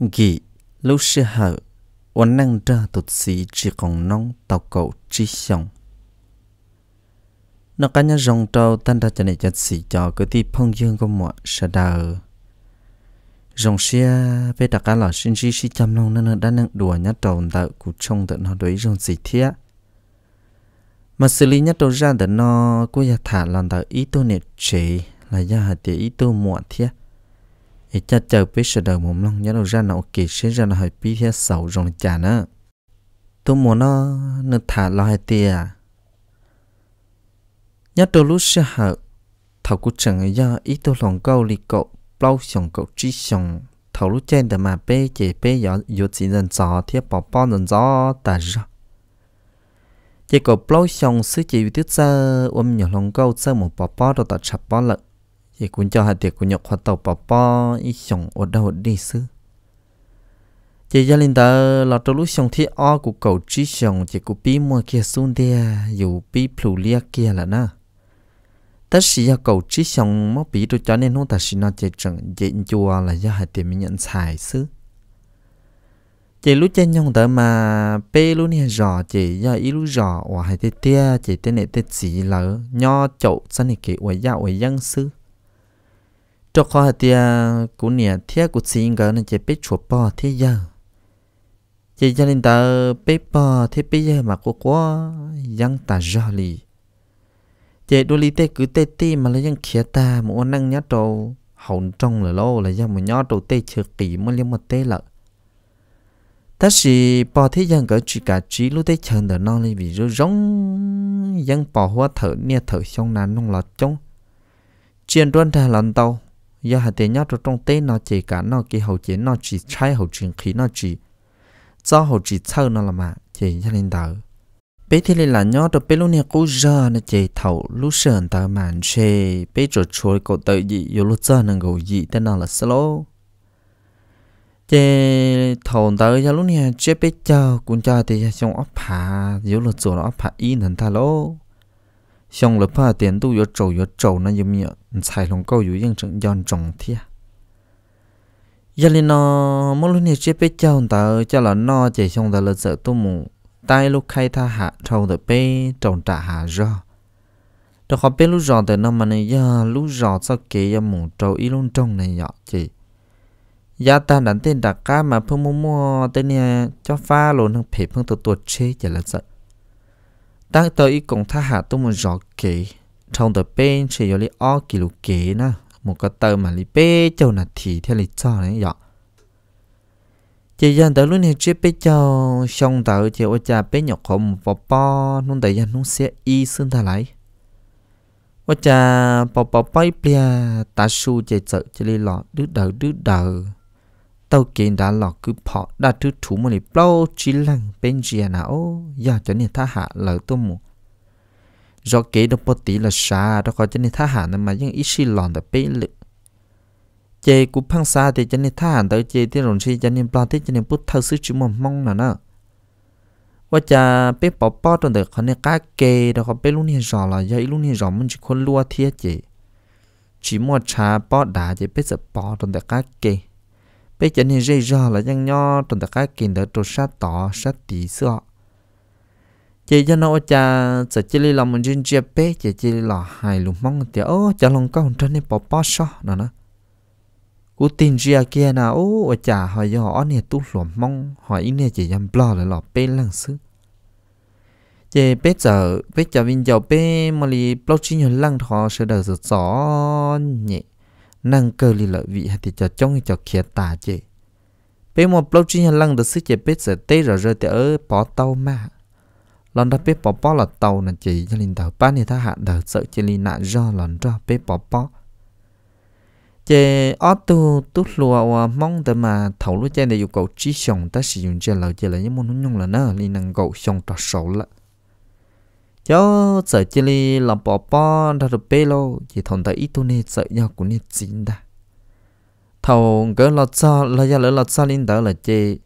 gì lúc xưa hở ổn năng ra tụt xí chỉ còn nong tàu cầu chỉ xong nó cá nhân rong trâu tan ra cho này cho xí cho cứ tí phong dương có mọi sợ đào rong xe về đặt cá lão sinh chỉ chỉ chăm lòng nên đã năng đùa nhát trâu tạo cụ trông tận nó đối rong xí thiết mà xử lý nhát trâu ra tận nó cô ya thả làm tạo ý tôi nệt chế là ya hạt ý tôi muộn thiết ít cha chờ biết sợ đời mồm long nhớ đầu ra nào ok sẽ ra nào hơi biết hết sầu rồi chả nữa tôi muốn nó nó thả lo hai tia à? nhớ đầu lúc sẽ hở thầu cũng chẳng do ý tôi lòng câu li cậu bao sòng cậu trí sòng thầu lúc trên đời mà bê chỉ bê gió gió chỉ dần gió thiết bỏ bao dần gió ta ra chỉ cậu bao sòng sư chỉ vì tiếc sơ ôm nhỏ lòng câu sơ một bỏ bao đồ ta chập bao lợn ye kun cho hạt tiệt kun nhọc hoạt tàu bà bò ít sống ở đâu đi xứ chị gia linh ta là trong lúc sống thì o của cậu trí sống chị của bí mua kia xuống đê dù bí phù lia kia là na tất sĩ ya cậu trí sống mó bí tôi cho nên không ta sĩ nó chỉ chẳng dễ chùa là do hạt tiệt mình nhận xài xứ chị lúc chân nhông tờ mà bê lúc này rõ chị do ý lúc rõ ở hai tê tia chị tên này tê chỉ lỡ nho chậu sân này kia ở gia ở dân xứ cho khó hạt tia cú nè thia cú xin gỡ nên chỉ biết chuột bò thế giờ chỉ cho nên tớ biết bò thế bây giờ mà cô quá ยัง ta rõ lì chỉ đôi lì tê cứ tê tê mà lấy ยัง kia ta muốn ăn năng nhát đầu, hỏng trong là lâu là do mà nhát đầu tê chưa kỳ mới liếm một tê lợ ta chỉ bò thế giờ gỡ chỉ cả chỉ lúc tê chờ đợi non lên vì rồi bò hoa thở nè thở xong nà nông lọt trong chuyện đoan ra lần đầu giờ hạt tiền nhau trong tê nó chỉ cả nó kia hậu chỉ nó chỉ trái hậu trường khí nó chỉ do hậu chỉ sâu nó là mà chỉ cho nên đỡ bé thì là nhau được bé lúc này cố giờ nó chỉ thầu lúc sờn tờ màn chê bé rồi chuối cậu tự gì rồi lúc giờ nó ngủ gì tên nó là slow chế thầu tờ giờ lúc này chế bé chờ cũng chờ thì trong ấp hạ rồi lúc giờ nó ấp hạ in thành ta lô xong là ba tiền tu yo trầu yo trầu nó giống như xài lòng câu yo yên chẳng yon trồng thia giờ lên nó mỗi lúc này chế bé chào ta cho là nó chỉ xong ta là sợ tu mù tai lúc khai tha hạ trầu ta bé trồng trả hạ rồi đó khó bé lúc rồi thì nó mà này giờ lúc rồi sao kể giờ mù trầu ý luôn trong này nhọ chị giá ta đánh tên đặc ca mà phương mua mua tên này cho pha luôn thằng phê phương tụt tụt chế chỉ là sợ ta tới ít cũng tha hạ tôi một giọt kế trong tờ bên sẽ có lý o kỷ lục kỹ na một cái tờ mà lý bê châu là thì theo lý cho này dọ chỉ dân tới lúc này chỉ bê châu xong tờ chỉ ôi cha bê nhọc khổ một vò po nung tại dân nung xe y xương ta lại ôi cha bò bò bay bia ta su chỉ sợ chỉ lý lọ đứt đầu đứt đầu tàu kiện đã lọt cứ phọ đã thứ thủ một lì bao chỉ lăng bên kia nào giờ cho nên tha hạ lỡ tôi mù do kế đó bớt tí là xa đó có cho nên tha hạ nên mà những ít xì lòn đã bế lự chế cũng phăng xa thì cho nên tha hạ tới chế thì rồi xì cho nên bao thì cho nên bút thâu sức chỉ một mong là nó ว่าจะเป๊ะปอปอตอนเด็กเขาเนี่ยก้าเกย์แล้วเขาเป๊ะลุ่นเฮียจอละยายลุ่นเฮียจอมันจะคนรัวเทียเจ chỉ một cha bỏ đá chỉ biết sợ bỏ trong đại các kê bây giờ nên dây ra là nhang nho trong tất cả kiến đỡ trộn sát tỏ sát tí xưa chị cho nó cha sẽ chỉ lấy lòng mình riêng chia bé chị chị là hài lùng mong thì ô cho lòng cao trên này bỏ bỏ sao nè nó. cú tin ria kia nào ô ở cha hỏi do họ nè tu lùm mong hỏi ý này chị dám lo là lọ bé lăng xứ chị bé giờ bé giờ vinh giờ bé mà li block chi nhiều lăng thọ sẽ đỡ sợ gió nhẹ năng cơ li lợi vị hay thì cho trong cho kia tà chế bé một lâu chi hàng lăng được sức chế biết sẽ tê rồi rồi thì ở bỏ tàu mà lần đó bé bỏ bỏ là tàu là chỉ cho linh tàu ba thì ta hạn đời sợ chỉ linh nạn do lần đó bé bỏ bỏ chế ở tu tu lùa mong từ mà thầu lúc chế để yêu cầu chỉ sống ta sử dụng chế lợi chế là những món nhung là nó linh năng cầu sống trò sầu lại cháu sợ chỉ li là bỏ bỏ ra được bê lô chỉ thằng ta ít tu nè sợ nhau cũng nè chín đã thầu gỡ lọt sao là giờ lỡ lọt sao lên đó là chê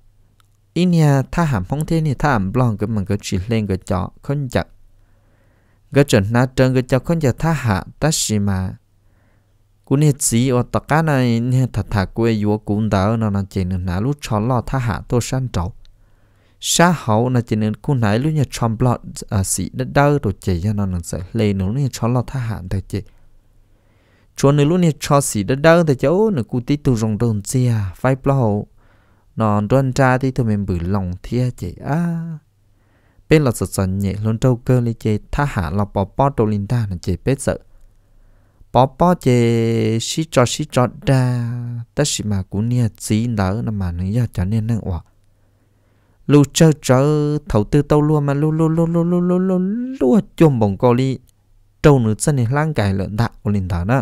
ít nhà tha hàm phong thế nè tha hàm lòng cái mình cái chỉ lên cái chó con chặt cái chuẩn na trơn cái chó không chặt tha hạ ta xì mà cũng nè chỉ ở tất cả này nè thật thật quê vua cũng đỡ nó là nó chỉ nè lúc chó lo tha hạ tôi sang trầu สาเขาในจินกูไหนล่ยชอมปลอตสีเดิร์ตัวเจียนนันเสเลนุ่นี่ชอลทหารแต่เจี๊ยชวนในี่ยชอสีเดิร์แต่เจ้าหนกูติตูรงโดนเจียไฟปลอนอนด้วนจาที่ทำเป็นบุ๋นหลงเทียเจีอาเป็นหลักสัจจะเนี่ยล้นเต้าเกลี่เจท่าหาเราปอปอตัวลินดาเนี่ยเจี๊ยเป็ดสืปอปอเจชิจอชิจอดาแต่สิมากูเนี่ยจีนเดอร์น่ะมัเนี่ยจะเนี่ยนั่งว่าลูเจอเจอทั่วตื้ต้าลัวมาลูลูลูลูลูลูลูลูจมบงกอลีจงหนึ่งเสนอล่างกายเลยดักอลินดานะ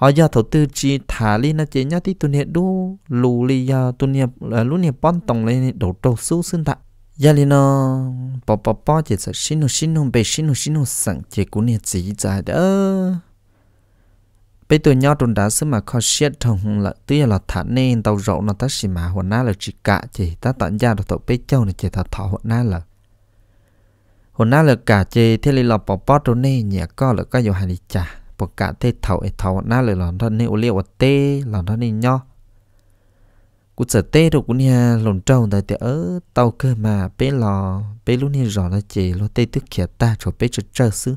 หายาทั่วตื้จีถาลีนะเจีนยาที่ตุนเหนดูลูลียาตุนเนียลูเนียป้อนตรงเลยนี่ดูดูสู้ซึ่งตายาลีนอปอปอปอเจีดสิบสิบนึสิบนึเป็สิบนึสิบนึสังเจกูเนีจีจ่ายเด้อ bây giờ nhau trốn đá xứ mà khó xét thằng là tuy là thả nên tàu rộng nó ta xì mà hồn na là chỉ cả chỉ ta tận gia được tàu bây châu này chỉ ta thọ hồn na là hồn na là cả chỉ thế là bỏ bỏ trốn nên nhẹ có là có nhiều hành đi chả bỏ cả thế thầu ấy thầu na là lòng thân nên ô liu tê lòng thân nên nhau cú sợ tê rồi cũng nha lồng trâu tại tiệt ở tàu cơ mà bé lò bé lúc nha rõ là chỉ lo tê tức kia ta cho bé chơi chơi xứ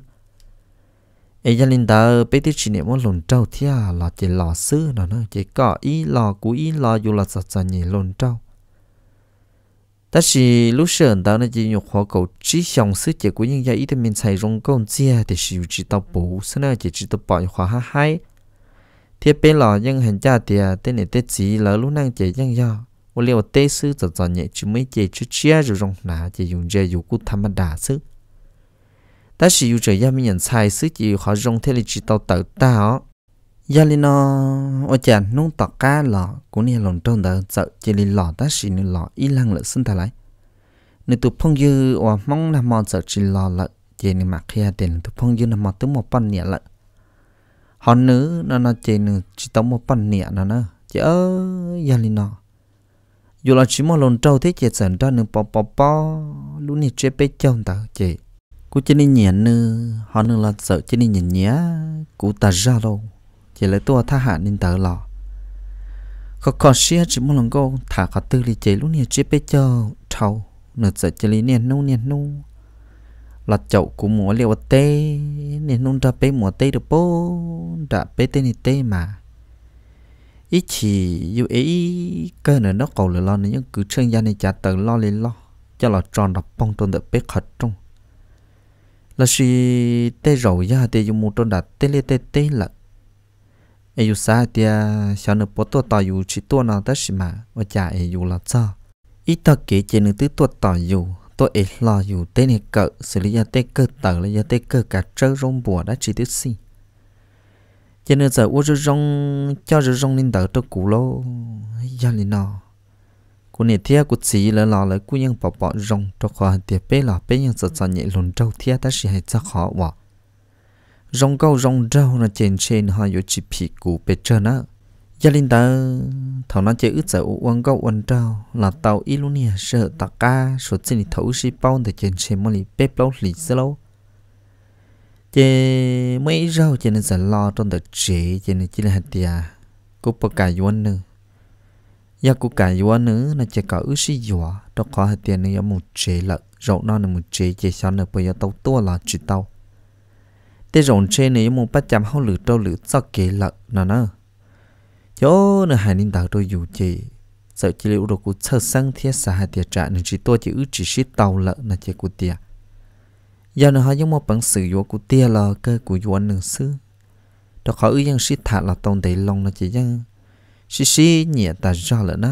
ấy gia linh đó bé tí chỉ niệm một lồng trâu thia à, là chỉ lò sư nó nó chỉ có ý lò cú ý lò dù là sạch sạch nhỉ lồng trâu ta chỉ lúc sớm đó nó chỉ nhục hoa cầu chỉ xong sư chỉ của những gia ý thì mình xài rong công chia à, thì sử chỉ tập bổ sư nó chỉ chỉ tao bỏ hoa ha hai thì bé lò nhưng hành cha thì à, tên này tên chỉ lỡ lúc năng chỉ nhưng do một liệu tê sư sạch sạch nhỉ chỉ mới chỉ chỉ chia rồi rong nà chỉ dùng dây dùng cú tham đa sư chỉ nhận sai, họ dùng thế 但是有这样没人才，实际好用体力知道到到。giờ lên nó ở chả nung tọt cá lò cũng nên lồng trong đó sợ chỉ lên lò ta xì nên lò y lăng lợi sinh ta lại nên tụ phong dư và mong là mò sợ chỉ lò lợi chỉ nên mặc kia tiền tụ phong dư là mò tới một phần nhẹ lợi họ nữ nó nó chỉ nên chỉ tới một phần nhẹ nó nó chỉ ơ giờ lên nó dù là chỉ một lồng trâu thế chỉ sợ ra nên bò bò bò luôn này chế bê chồng ta chỉ cú chỉ đi nhện nư họ nương là sợ chỉ đi nhện nhé cú ta ra đâu chỉ lấy tua tha hạ nên tờ lọ có còn xe chỉ muốn lần cô thả cả tư lý chế lúc nè chế bê chờ thầu nửa sợ chỉ lý nền nu nền nu là chậu của múa liệu tê nền nu ra bê múa tê được bố đã bê tê này tê mà ý chỉ yêu ý cơ nữa nó cầu lời lo nên những cứ chân gia này trả tờ lo lên lo cho là tròn đọc bông tròn được bê khật trung là si tê rầu ya tê dùng một trôn đạt tê lê tê tê là ai dù sa tia sao nửa bó tua tỏi dù chỉ tua nào đó xí mà và chả ai dù là sao ít ta kể chỉ nửa tứ tua tỏi dù tôi ấy lo dù tê này cỡ xử lý ya tê cơ tờ là ya tê cơ cả trơ rong bùa đã chỉ tứ xí cho nên giờ uống rong cho rong nên đỡ cho cũ lô ya lên nào cú nè thia của chị là lò lại cú ยัง bỏ bỏ rong cho khó thì bé là bé ยัง sợ sợ nhẹ lùn trâu thia ta sẽ hay chắc khó vợ rong câu rong trâu là trên trên họ yếu chỉ phi cú bé chân á gia linh ta thảo nó chơi ướt sợ uống câu uống trâu là tàu ít luôn nè sợ ta ca số tiền thì thấu xí bao để trên trên mà lì bé lâu lì xí lâu chế mấy rau chế nên sợ lo trong đợt chế chế nên chỉ là hạt tià cú bơ cài yuan nữa ya ku cả yo nữ nó chỉ có ước gì yo đó có hai tiền nữa một chế lợ rộng nó là một chế chế sao nữa bây giờ tàu tua là chỉ tàu thế rộng chế này một bắt chạm hao lử trâu lử cho kế lợ nó nó yo nữa hai nín tàu tôi dù chế sợ chỉ liệu đồ cụ sơ sang thiết xã hai tiền trả nên chỉ tôi chỉ ước chỉ ship tàu lợ là chỉ cụ tiền giờ nữa họ giống một bằng sử yo cụ tiền là cơ của yo nữ sư đó có ước yang ship thả là tông đầy lòng là chỉ yang xí xí nhẹ ta ra là nó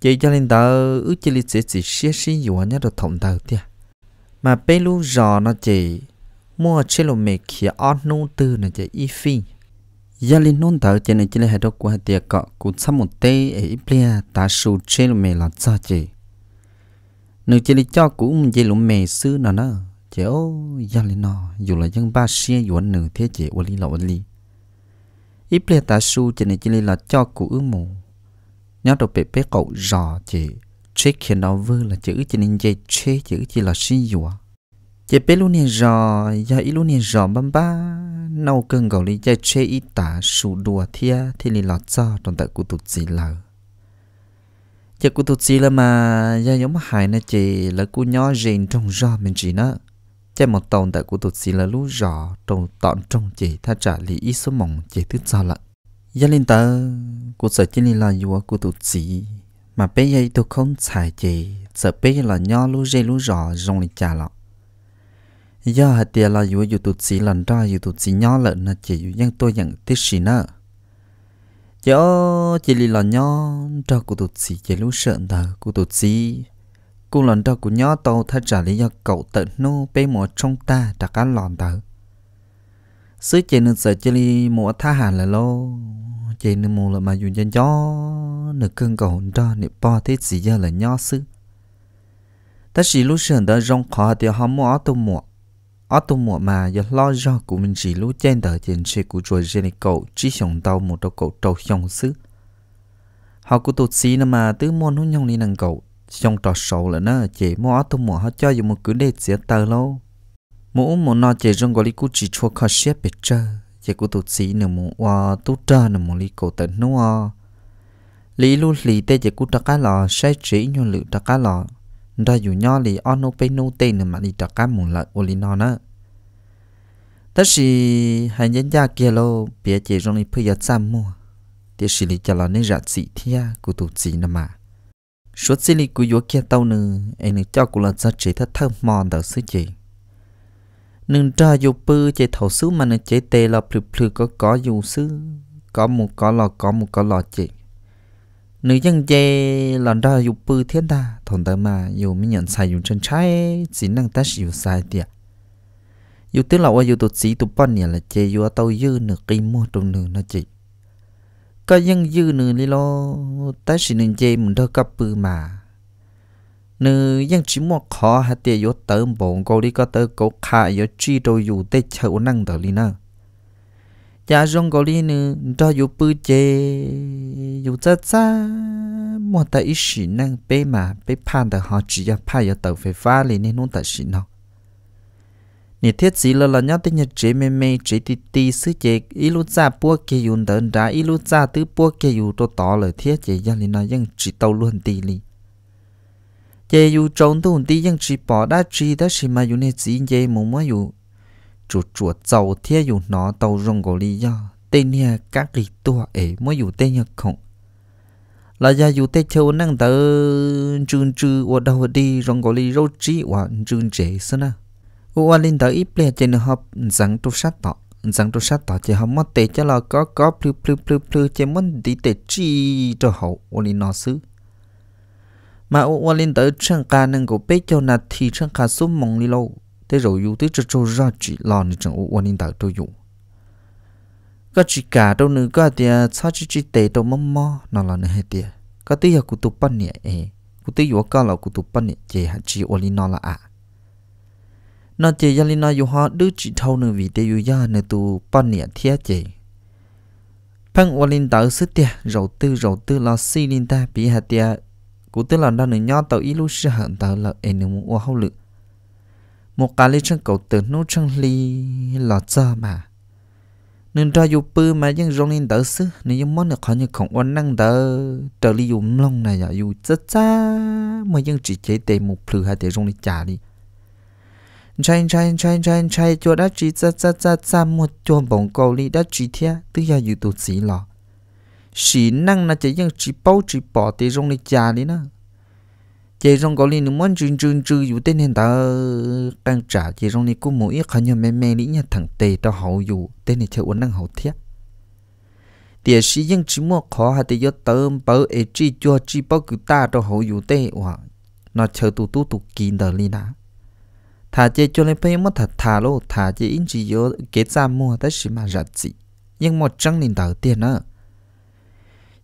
chị cho linh tờ ước chị lịch sử xí xí dù anh nhớ được thòng tờ tia mà bé lu giò nó chị mua chế lộ mẹ kia ăn nô tư nó chị y phi gia linh nôn tờ chị này chị lấy hai đôi của hai tia cọ cũng sắm một tê ở y plea à, ta sù chế lộ mẹ là cho chị nếu chị lấy cho cũng chế lộ mẹ xưa nó nó chị ô gia linh nó dù là dân ba xí dù anh nữ thế chị ô lý là ô lý ít lệ ta su chỉ này chỉ là cho cụ ước mù nhớ đồ bể bể cậu rõ chị chế khiến nó vư là chữ chỉ nên dây chế chữ chỉ là suy dùa chế bể luôn nè rõ giờ ít luôn nè rõ bấm ba nâu cơn gầu lý dây chế ít tả su đùa thia thì lì lọt cho trong tại của tụt gì lờ chế của tụt gì là mà giờ giống hải nè chị là cụ nhỏ rèn trong rõ mình chỉ nữa chế một tàu tại của tụt xì là lú rõ trong tọn trong chỉ tha trả lý ít số mộng chỉ thứ cho lận gia linh tờ của sở chỉ là vua của tụt xì mà bé dây tôi không xài chỉ sở bé là nho lú dây lú rõ rong lên trả lọ do hạt tiền là vua dù tụt xì lần ra dù tụt xì nho lợn là chỉ dù nhân tôi nhận tiết xì nữa cho chỉ là nho cho của tụt xì chỉ lú sợ tờ của tụt xì cô lần đó của nhỏ tàu thay trả lý do cậu tự nô bê mùa trong ta đã cá lòn tờ sứ chị nương sợ chơi li mùa tha hà là lô chị nương mù là mà dùng cho gió nữ cơn cầu hồn đó nữ bò thế gì giờ là nhó sứ ta chỉ lúc sườn đó rong khó thì họ mua áo tôm mùa áo tôm mùa mà giờ lo do của mình chỉ lúc trên tờ tiền xe của chuột trên cậu chỉ sống tàu một đầu cậu trâu sống sứ họ cũng tụt xí mà tứ môn hôn nhau đi nàng cậu trong trò sầu là nó chỉ mua áo thun mua họ cho dù một cứ để dễ tờ lâu mũ một nó chỉ trong gọi lý cú chỉ chua khó xếp bị trơ chỉ cú tụt xí nửa mũ oa tụt trơ nửa mũ lý cổ tận nó oa lý lu lý tê chỉ cú trắc cá lò sai chỉ nhu lự trắc cá lò ra dù nho lý on nô pe nô tê nửa mà lý trắc cá mũ lợi ô lý nó nữa tất sĩ hai nhân gia kia lô bia chỉ trong lý phơi giặt xăm mua tiếc sĩ lý chả là nên rạ xị thia cú tụt xí nửa mà số xí lì của yo kia tàu nư em nữ cho cũng là sao chỉ thắt thơm mòn đầu sứ chị nương tra yo bư chế thầu sứ mà nè chế tê là plư plư có có yo sứ có một có lò có một có lò chị nữ dân dê là ra yo bư thiên ta thằng ta mà yo mới nhận sai yo chân trái chỉ năng ta sử sai tiệt yo tức là yo tụt sĩ tụt bọn nhà là chế yo tàu dư nửa cây mua trong nửa nó chị ก็ยังยืนนึงลีโลแต่สินึงเจมันเท่ากับปืมานึยังชิมวขอหาเตียยเติมบงกูลีก็เติมกูขายจีโตอยู่เตเชอนั่งเตลีนะยาจงกูลีนึดออยู่ปืเจอยู่จ้าจ้ามัวแต่อีสินั่งเป้มาเป้ผ่านแต่หอจียาพายเติมไฟฟ้าลีนี่นู่นแต่สิเนาะ nè thiết gì là là nhớ tới nhật chế mê mê chế tì tì sư chế ít lúc ra bua kia yun đơn đá ít lúc ra tứ bua kia yun to tỏ lời thiết chế gia linh nó ยัง chỉ tàu luôn tì li chế yun trông tu tì ยัง chỉ bỏ đá chỉ đó xí mà yun nè chỉ chế mù mà yun chủ chủ tàu thiết yun nó tàu rong gò li do tên nhà các lì tua ấy mới yun tên nhà không là gia yun tên châu năng tờ chun chư ở đâu đi rong gò li râu chỉ hoặc chun chế xí na Ua linh đó ít bia trên hộp răng tu sát tỏ răng tu sát tỏ chỉ hộp mất tệ cho là có có plu plu plu plu chỉ muốn đi tệ chi cho hậu ua linh nó xứ mà ua linh đó chẳng cả nâng của bé cho nạt thì chẳng cả số mong đi lâu thế rồi yêu tới cho cho ra chỉ lo nên chẳng ua linh đó tôi dùng có chỉ cả đâu nữa có tiền sao chỉ chỉ tệ đâu mắm mò nó là nữa hết tiền có tí giờ cụ tụ bắn nhẹ cụ tôi vừa có là cụ tụ bận nhẹ chỉ hạn chỉ ua linh nó là à nó chỉ yali nó yêu họ đứa chỉ thâu nữa vì để yêu ya nữa tu ban nhẹ thiết chỉ phăng qua linh tạo sức tiệt rầu tư rầu tư là si linh ta bị hạt tiệt cụ tư là đang nữa nhau tàu ít lúc hận tàu là em nữa mua hậu lực một cái lý trong cầu từ nô trong ly là cho mà nên ra dù bư mà dân rong lên đỡ sức nên dân món được khó như không quan năng đỡ trở đi dùng long này à dù chết cha mà dân chỉ chế tề một phử hai tề rong đi trả đi chay chay chay chay chay cho đã chỉ ra ra ra ra một cho bóng cầu đi đã chỉ thế tự do dù tổ chỉ lọ sĩ năng là chỉ những chỉ bao chỉ bỏ thì rong đi già đi nữa chỉ rong cầu đi nếu muốn chừng chừng chừng dù tên hiện tại đang trả chỉ rong đi cũng mỗi khả nhiều mẹ mẹ đi nhà thằng tề đó hậu dù tên này chơi uốn năng hậu thiết địa sĩ những chỉ mua khó hay thì do tôm bơ ai chỉ cho chỉ bao cứ ta đó hậu dù tê hoặc nó chơi tụ tụ tụ kín đó đi nào thà chế cho nên phải mất thật thà lô thà chế in chỉ yếu kế ra mua tới sự mà rạch gì nhưng một trăng nền đầu tiên á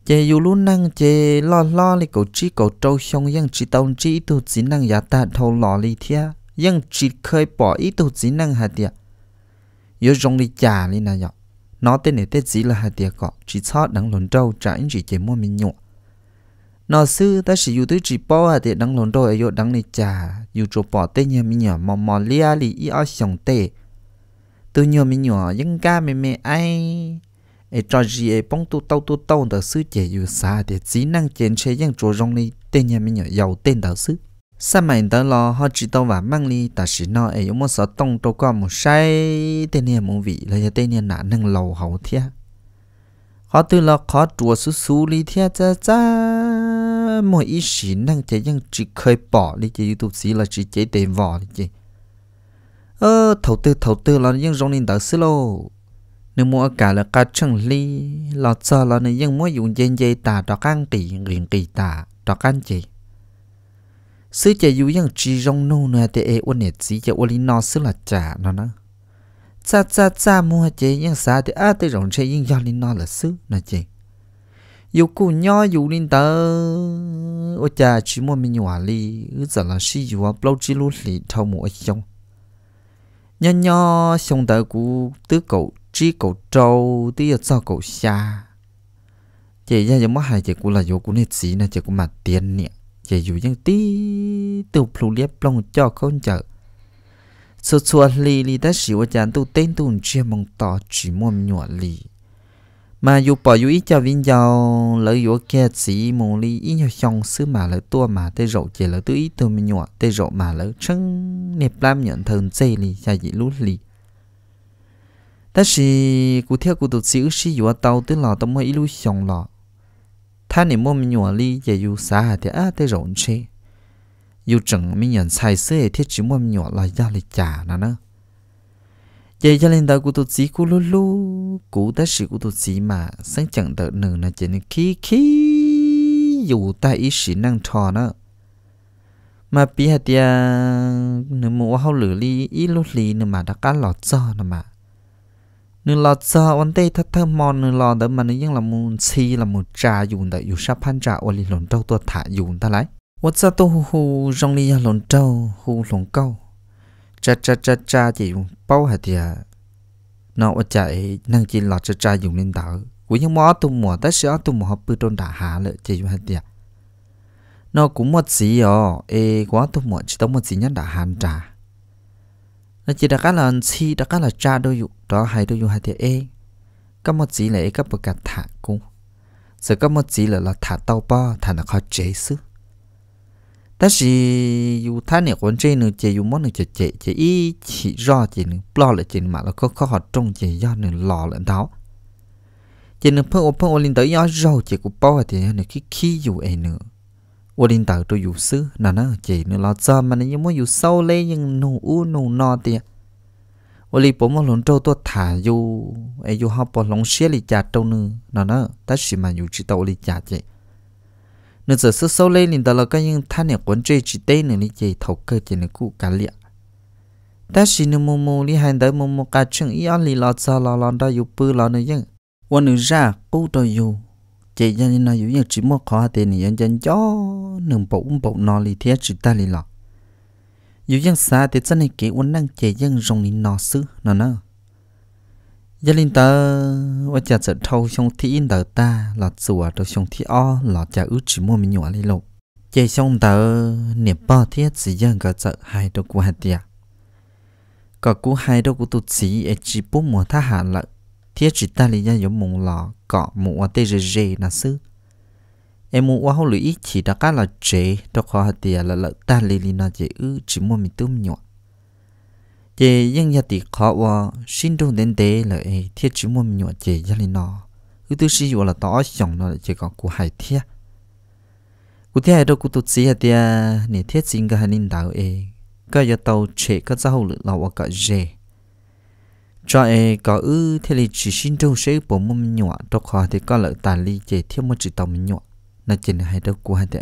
chế dù luôn năng chế lo lo li cổ chỉ cổ trâu xong nhưng chỉ tông chỉ tu chỉ năng giả ta thâu lò li thia nhưng chỉ khơi bỏ ít tu chỉ năng hạt tiệt yếu rong li chả li nào nhở nó tên này tên gì là hạt tiệt cọ chỉ chót đắng lồn trâu trả in chỉ chế mua mình nhụa nó sư ta sử dụng tới chỉ à, bỏ à để đăng lồng đôi ở đăng này trà dù chỗ bỏ tê nhà mình nhỏ mò mò lia lì y ao sòng tê tôi nhỏ mình nhỏ dân ca mẹ mẹ ai ai trò gì ai bóng tu tao tu tàu đỡ sư trẻ dù xa để chỉ năng chén chế dân chỗ rong này tên nhà mình nhỏ giàu tên đỡ sư sao mày đó lo họ chỉ tao và mang đi ta chỉ nó ai một sợ tông tàu qua một say tên nhà một vị là tên nhà nã năng lầu hậu thiệt họ từ là khó chùa xú xú lý thế cha cha mỗi ý sĩ năng chế dân chỉ khơi bỏ đi chế youtube xí là chỉ chế tiền vỏ đi chế ơ thầu tư thầu tư là những rong nên đỡ xí lô nếu mua cả là cá chân li là cho là nên dân mua dùng dây dây tà đó can tỷ nghiền tỷ tà đó can chế sư chế dù những chỉ rong nô nè à, tê ê uốn nè chỉ chế uốn nó xí là trả nó nữa cha cha cha mua chế những xa thì à tới rộng chế nhưng do linh nó là sư là chế yêu cụ nhỏ yêu linh tớ ở cha chỉ mua mình nhỏ li ở e giờ là sĩ yêu bao chỉ lúc li thâu mua xong nhỏ nhỏ xong tớ cụ tứ cậu chỉ cậu trâu tí giờ cho cậu xa chế ra giống mất hai chế cụ là yêu cụ nết gì nè chế cụ mặt tiền nè chế yêu những tí từ plu liếp long cho con chợ số số lì lì đã sử dụng tu tên tu chia mong tỏ chỉ muốn nhỏ lì mà dù bỏ dù ít cho vinh giàu lỡ dù kia chỉ mong lì ít nhau xong xứ mà lỡ tua mà tê rộ chỉ lỡ tu ít tu mình nhỏ tê rộ mà lỡ chân nẹp lam nhận thần dây lì cha dị lú lì ta sĩ cụ theo cụ tụt xíu sĩ dù tàu tới lò tao mới ít lú xong lò thay nè mua mình nhỏ lì giờ dù xa thì á tê rộn chê dù chẳng mình nhận sai sơ thiết chỉ mua nhỏ là gia lịch trả nè nữa vậy gia đình đời của tôi chỉ của luôn luôn cũ đã sự của tôi chỉ mà sáng chẳng đợi nửa là chỉ khi khi dù ta ý sĩ năng trò nữa mà bị hạt tia nửa mùa hao lửa li ít lốt li nửa mà đã cá lọt cho nửa mà nửa lọt cho vấn đề thật thơm mòn nửa lọt đó mà nó vẫn là một chi là một trà dùng tại dù sắp phan trà ô li lộn đâu tôi thả dùng ta lấy What's that to hu rong li ya lon trâu hu lon câu cha cha cha cha chỉ dùng bao hạt thì nó ở chạy năng chỉ lọt cha cha dùng lên đảo quý những món tụm mỏ tất sẽ tụm mỏ bự trôn đã hạ lợi chỉ dùng hạt thì nó cũng một gì ở ê quá tụm mỏ chỉ tông một gì nhất đã hàn trà nó chỉ đã cá là chi đã cá là cha đôi dụ đó hay đôi dụ hạt thì ê các một gì là ê các bậc cả thả cũng giờ các một gì là là thả tàu ba thả là khó chế sức 但是有他那关键呢，就有么呢？就就就一起绕着呢，不了就嘛了，可可好中间要呢老了到，就呢碰我碰我领导要绕结果包啊点呢去起有哎呢，我领导都有事，那那就呢老早嘛呢，因为有手嘞，因弄乌弄那的。我哩 bỏ một lần trâu tôi thả vô ai vô học bỏ lòng xe li chả trâu nữa nó nó ta chỉ mà dù chỉ tàu li chả vậy nó giờ sơ sâu lên nên đó là cái những than này quấn chơi chỉ tê này đi chơi thầu cơ chỉ này cụ cả liệt ta chỉ nó mồm mồm đi hành tới mồm mồm cả chừng ý ăn lì lọt sao lọt lọt đó dù bự lọt nữa nhưng quan nữa ra cụ đó dù chỉ cho nên nó dù chỉ mua khó tiền này dân dân cho nương bộ um bộ nó lì thế chỉ ta lì lọ, dù dân xa thì chân này kỹ quan năng chỉ dân dùng lì nó xứ nó nữa gia linh tớ và cha sợ thâu trong thi in tớ ta là sủa tớ trong thi o là cha ước chỉ mua mình nhỏ lên lộ chạy trong tớ niệm bao thiết gì dân cả sợ hai đâu của hạt tiệt cả cú hai đâu của tụt sĩ ấy chỉ bút mùa tha hạ lợi thiết chỉ ta lý ra giống mùng lò cọ mùa tê rê là sư em muốn qua hậu lưỡi chỉ đã cá là chế đâu khó hạt tiệt là lợi ta lý lý nó chế ư chỉ mua mình tôm nhọn chế dân gia tỷ khó và sinh đâu đến tế là thiết chữ mua mình nhọt chế gia linh nó cứ tư sĩ là tỏ chồng nó chế có của hải thiết cụ thiết đâu cụ tụt sĩ hạt tia nè thiết xin cái hành đạo ấy cái giờ tàu chế cái giáo lực là và cả dễ cho ấy có ư thế là chỉ xin đâu sẽ bộ mua mình nhọt khó thì có lợi tài ly chế thiết mua chỉ tàu mình nhọt nó chỉ là hai đâu của hai tia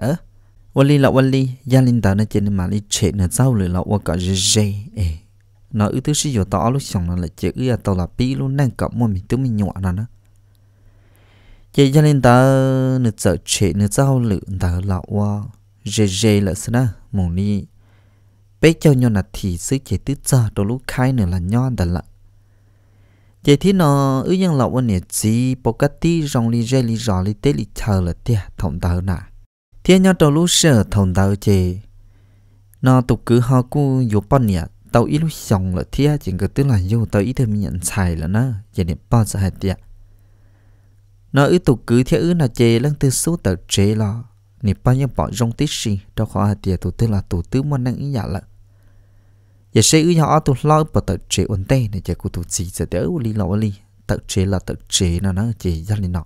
Wali la wali, yalin ta na chen ma li che na zau le la wa ka je je eh nó ư tư sĩ yo to lúc xong nó là chế ư tàu là pi luôn năng cộng một mình tư mình nhọ nó nó chế cho nên ta nửa sợ trẻ nửa sao lự ta là qua dê dê là sao đó mong đi bé cho nhau là thì sức chế tứ giờ đôi lúc khai nữa là nho đã lạ chế thì nó ư nhân lậu anh nhiệt gì bọc cái tí rong lì dê lì rò lì tê lì chờ là tia thông tàu nà thiên nhau đôi lúc sợ thông tàu chế nó tục cứ ho cu dục bao nhiệt tàu ít lúc xong là thia chỉ có tức là dù tàu ít thêm nhận xài là nó chỉ niệm bao giờ hết tiệt nó ít tụ cứ thia ứ là chê lăng từ số tàu chế lo niệm bao nhiêu bỏ rong tít gì đâu khó hết tiệt tụ tức là tụ tứ muốn năng ý giả lợ giờ sẽ ứ họ tụ lo bỏ tàu chế ổn tê này chỉ của tụ chỉ giờ đỡ lý lo lý tàu chế là tàu chế nó nó chỉ ra lên nọ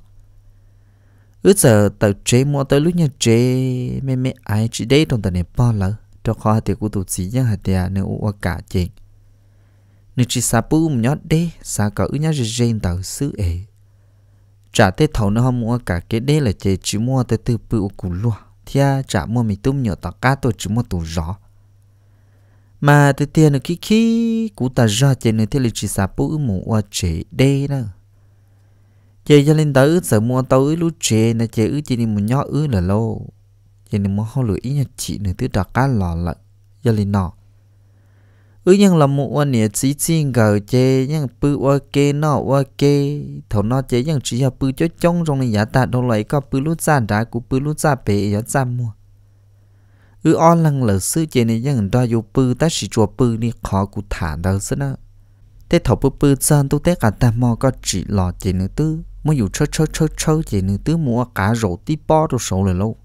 ứ giờ tàu chế mua tới lúc nhà chế mẹ mẹ ai chỉ đây trong tàu niệm bao lợ cho khó thì của tổ xí nhá hạt tè nên u cả chỉnh nếu chỉ sa bù nhót đê sa cỡ nhá rồi gen tàu xứ ấy trả tết thầu nó không mua cả cái đê là chế chỉ mua tới từ bự củ lúa thia trả mua mình tôm nhỏ tạc cá tôi chỉ mua tủ rõ mà tới tiền nó kí kí cú ta rõ chế nữa thì là chỉ sa bù mua chế đê nữa chế cho lên tới sợ mua tới lú chế nè chế ứ chỉ đi mua nhó ứ là lâu giờ nên muốn hao lửa ý nhà chị nữa từ đặc cá lò là giờ lên nọ ư nhưng là một anh nhà chỉ xin gờ chê nhưng bự qua kê nọ qua kê thầu nọ chế nhưng chỉ là bự cho trong trong này giả tạ đâu lại có bự lút ra đá của bự lút ra bể giả ra mua ư on lăng lỡ sư chế này nhưng đo dù bự ta chỉ chùa bự đi khó cụ thả đâu xí nữa thế thầu bự bự sơn tu tế cả ta mò có chỉ lò chế nữa tư mới dù chơ chơ chơ chơ chế nữa tư mua cả rổ tí bo đồ sổ lời lâu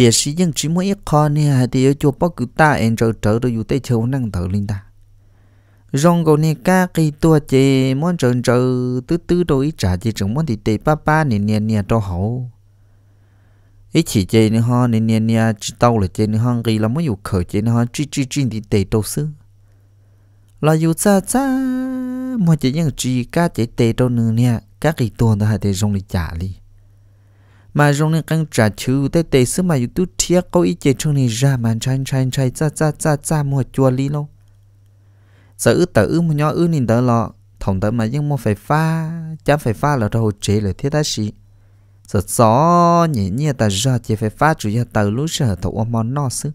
địa sĩ dân chỉ mỗi con nè thì ở chỗ bóc cứ ta em trở trở được yêu tây chiều năng thở linh ta rong gầu nè cá cây tua chè món trở trở tứ tứ đồ trả chỉ chẳng món thì tây ba ba nè nè nè cho hậu ít chỉ chè nè ho nè nè nè chỉ tàu là chè nè ho cây là mỗi yêu khởi chè nè ho chỉ chỉ chi thì tây đồ sư là yêu cha cha mà chỉ dân chỉ cá chỉ tây đồ nè các cây tua đó hay để rong đi trả đi mà rong nên căng trả chữ tê tê sứ mà youtube thiệt câu ý chế trong này ra mà chan chan chan cha cha cha cha mua chua lý lâu giờ ư tờ ư mà nhỏ ư nên tờ lọ thòng tờ mà nhưng mà phải pha chả phải pha là đâu chế là thiết ta xí giờ gió nhỉ nhỉ ta ra chế phải pha chủ nhà tờ lúc sợ thầu món nó sứ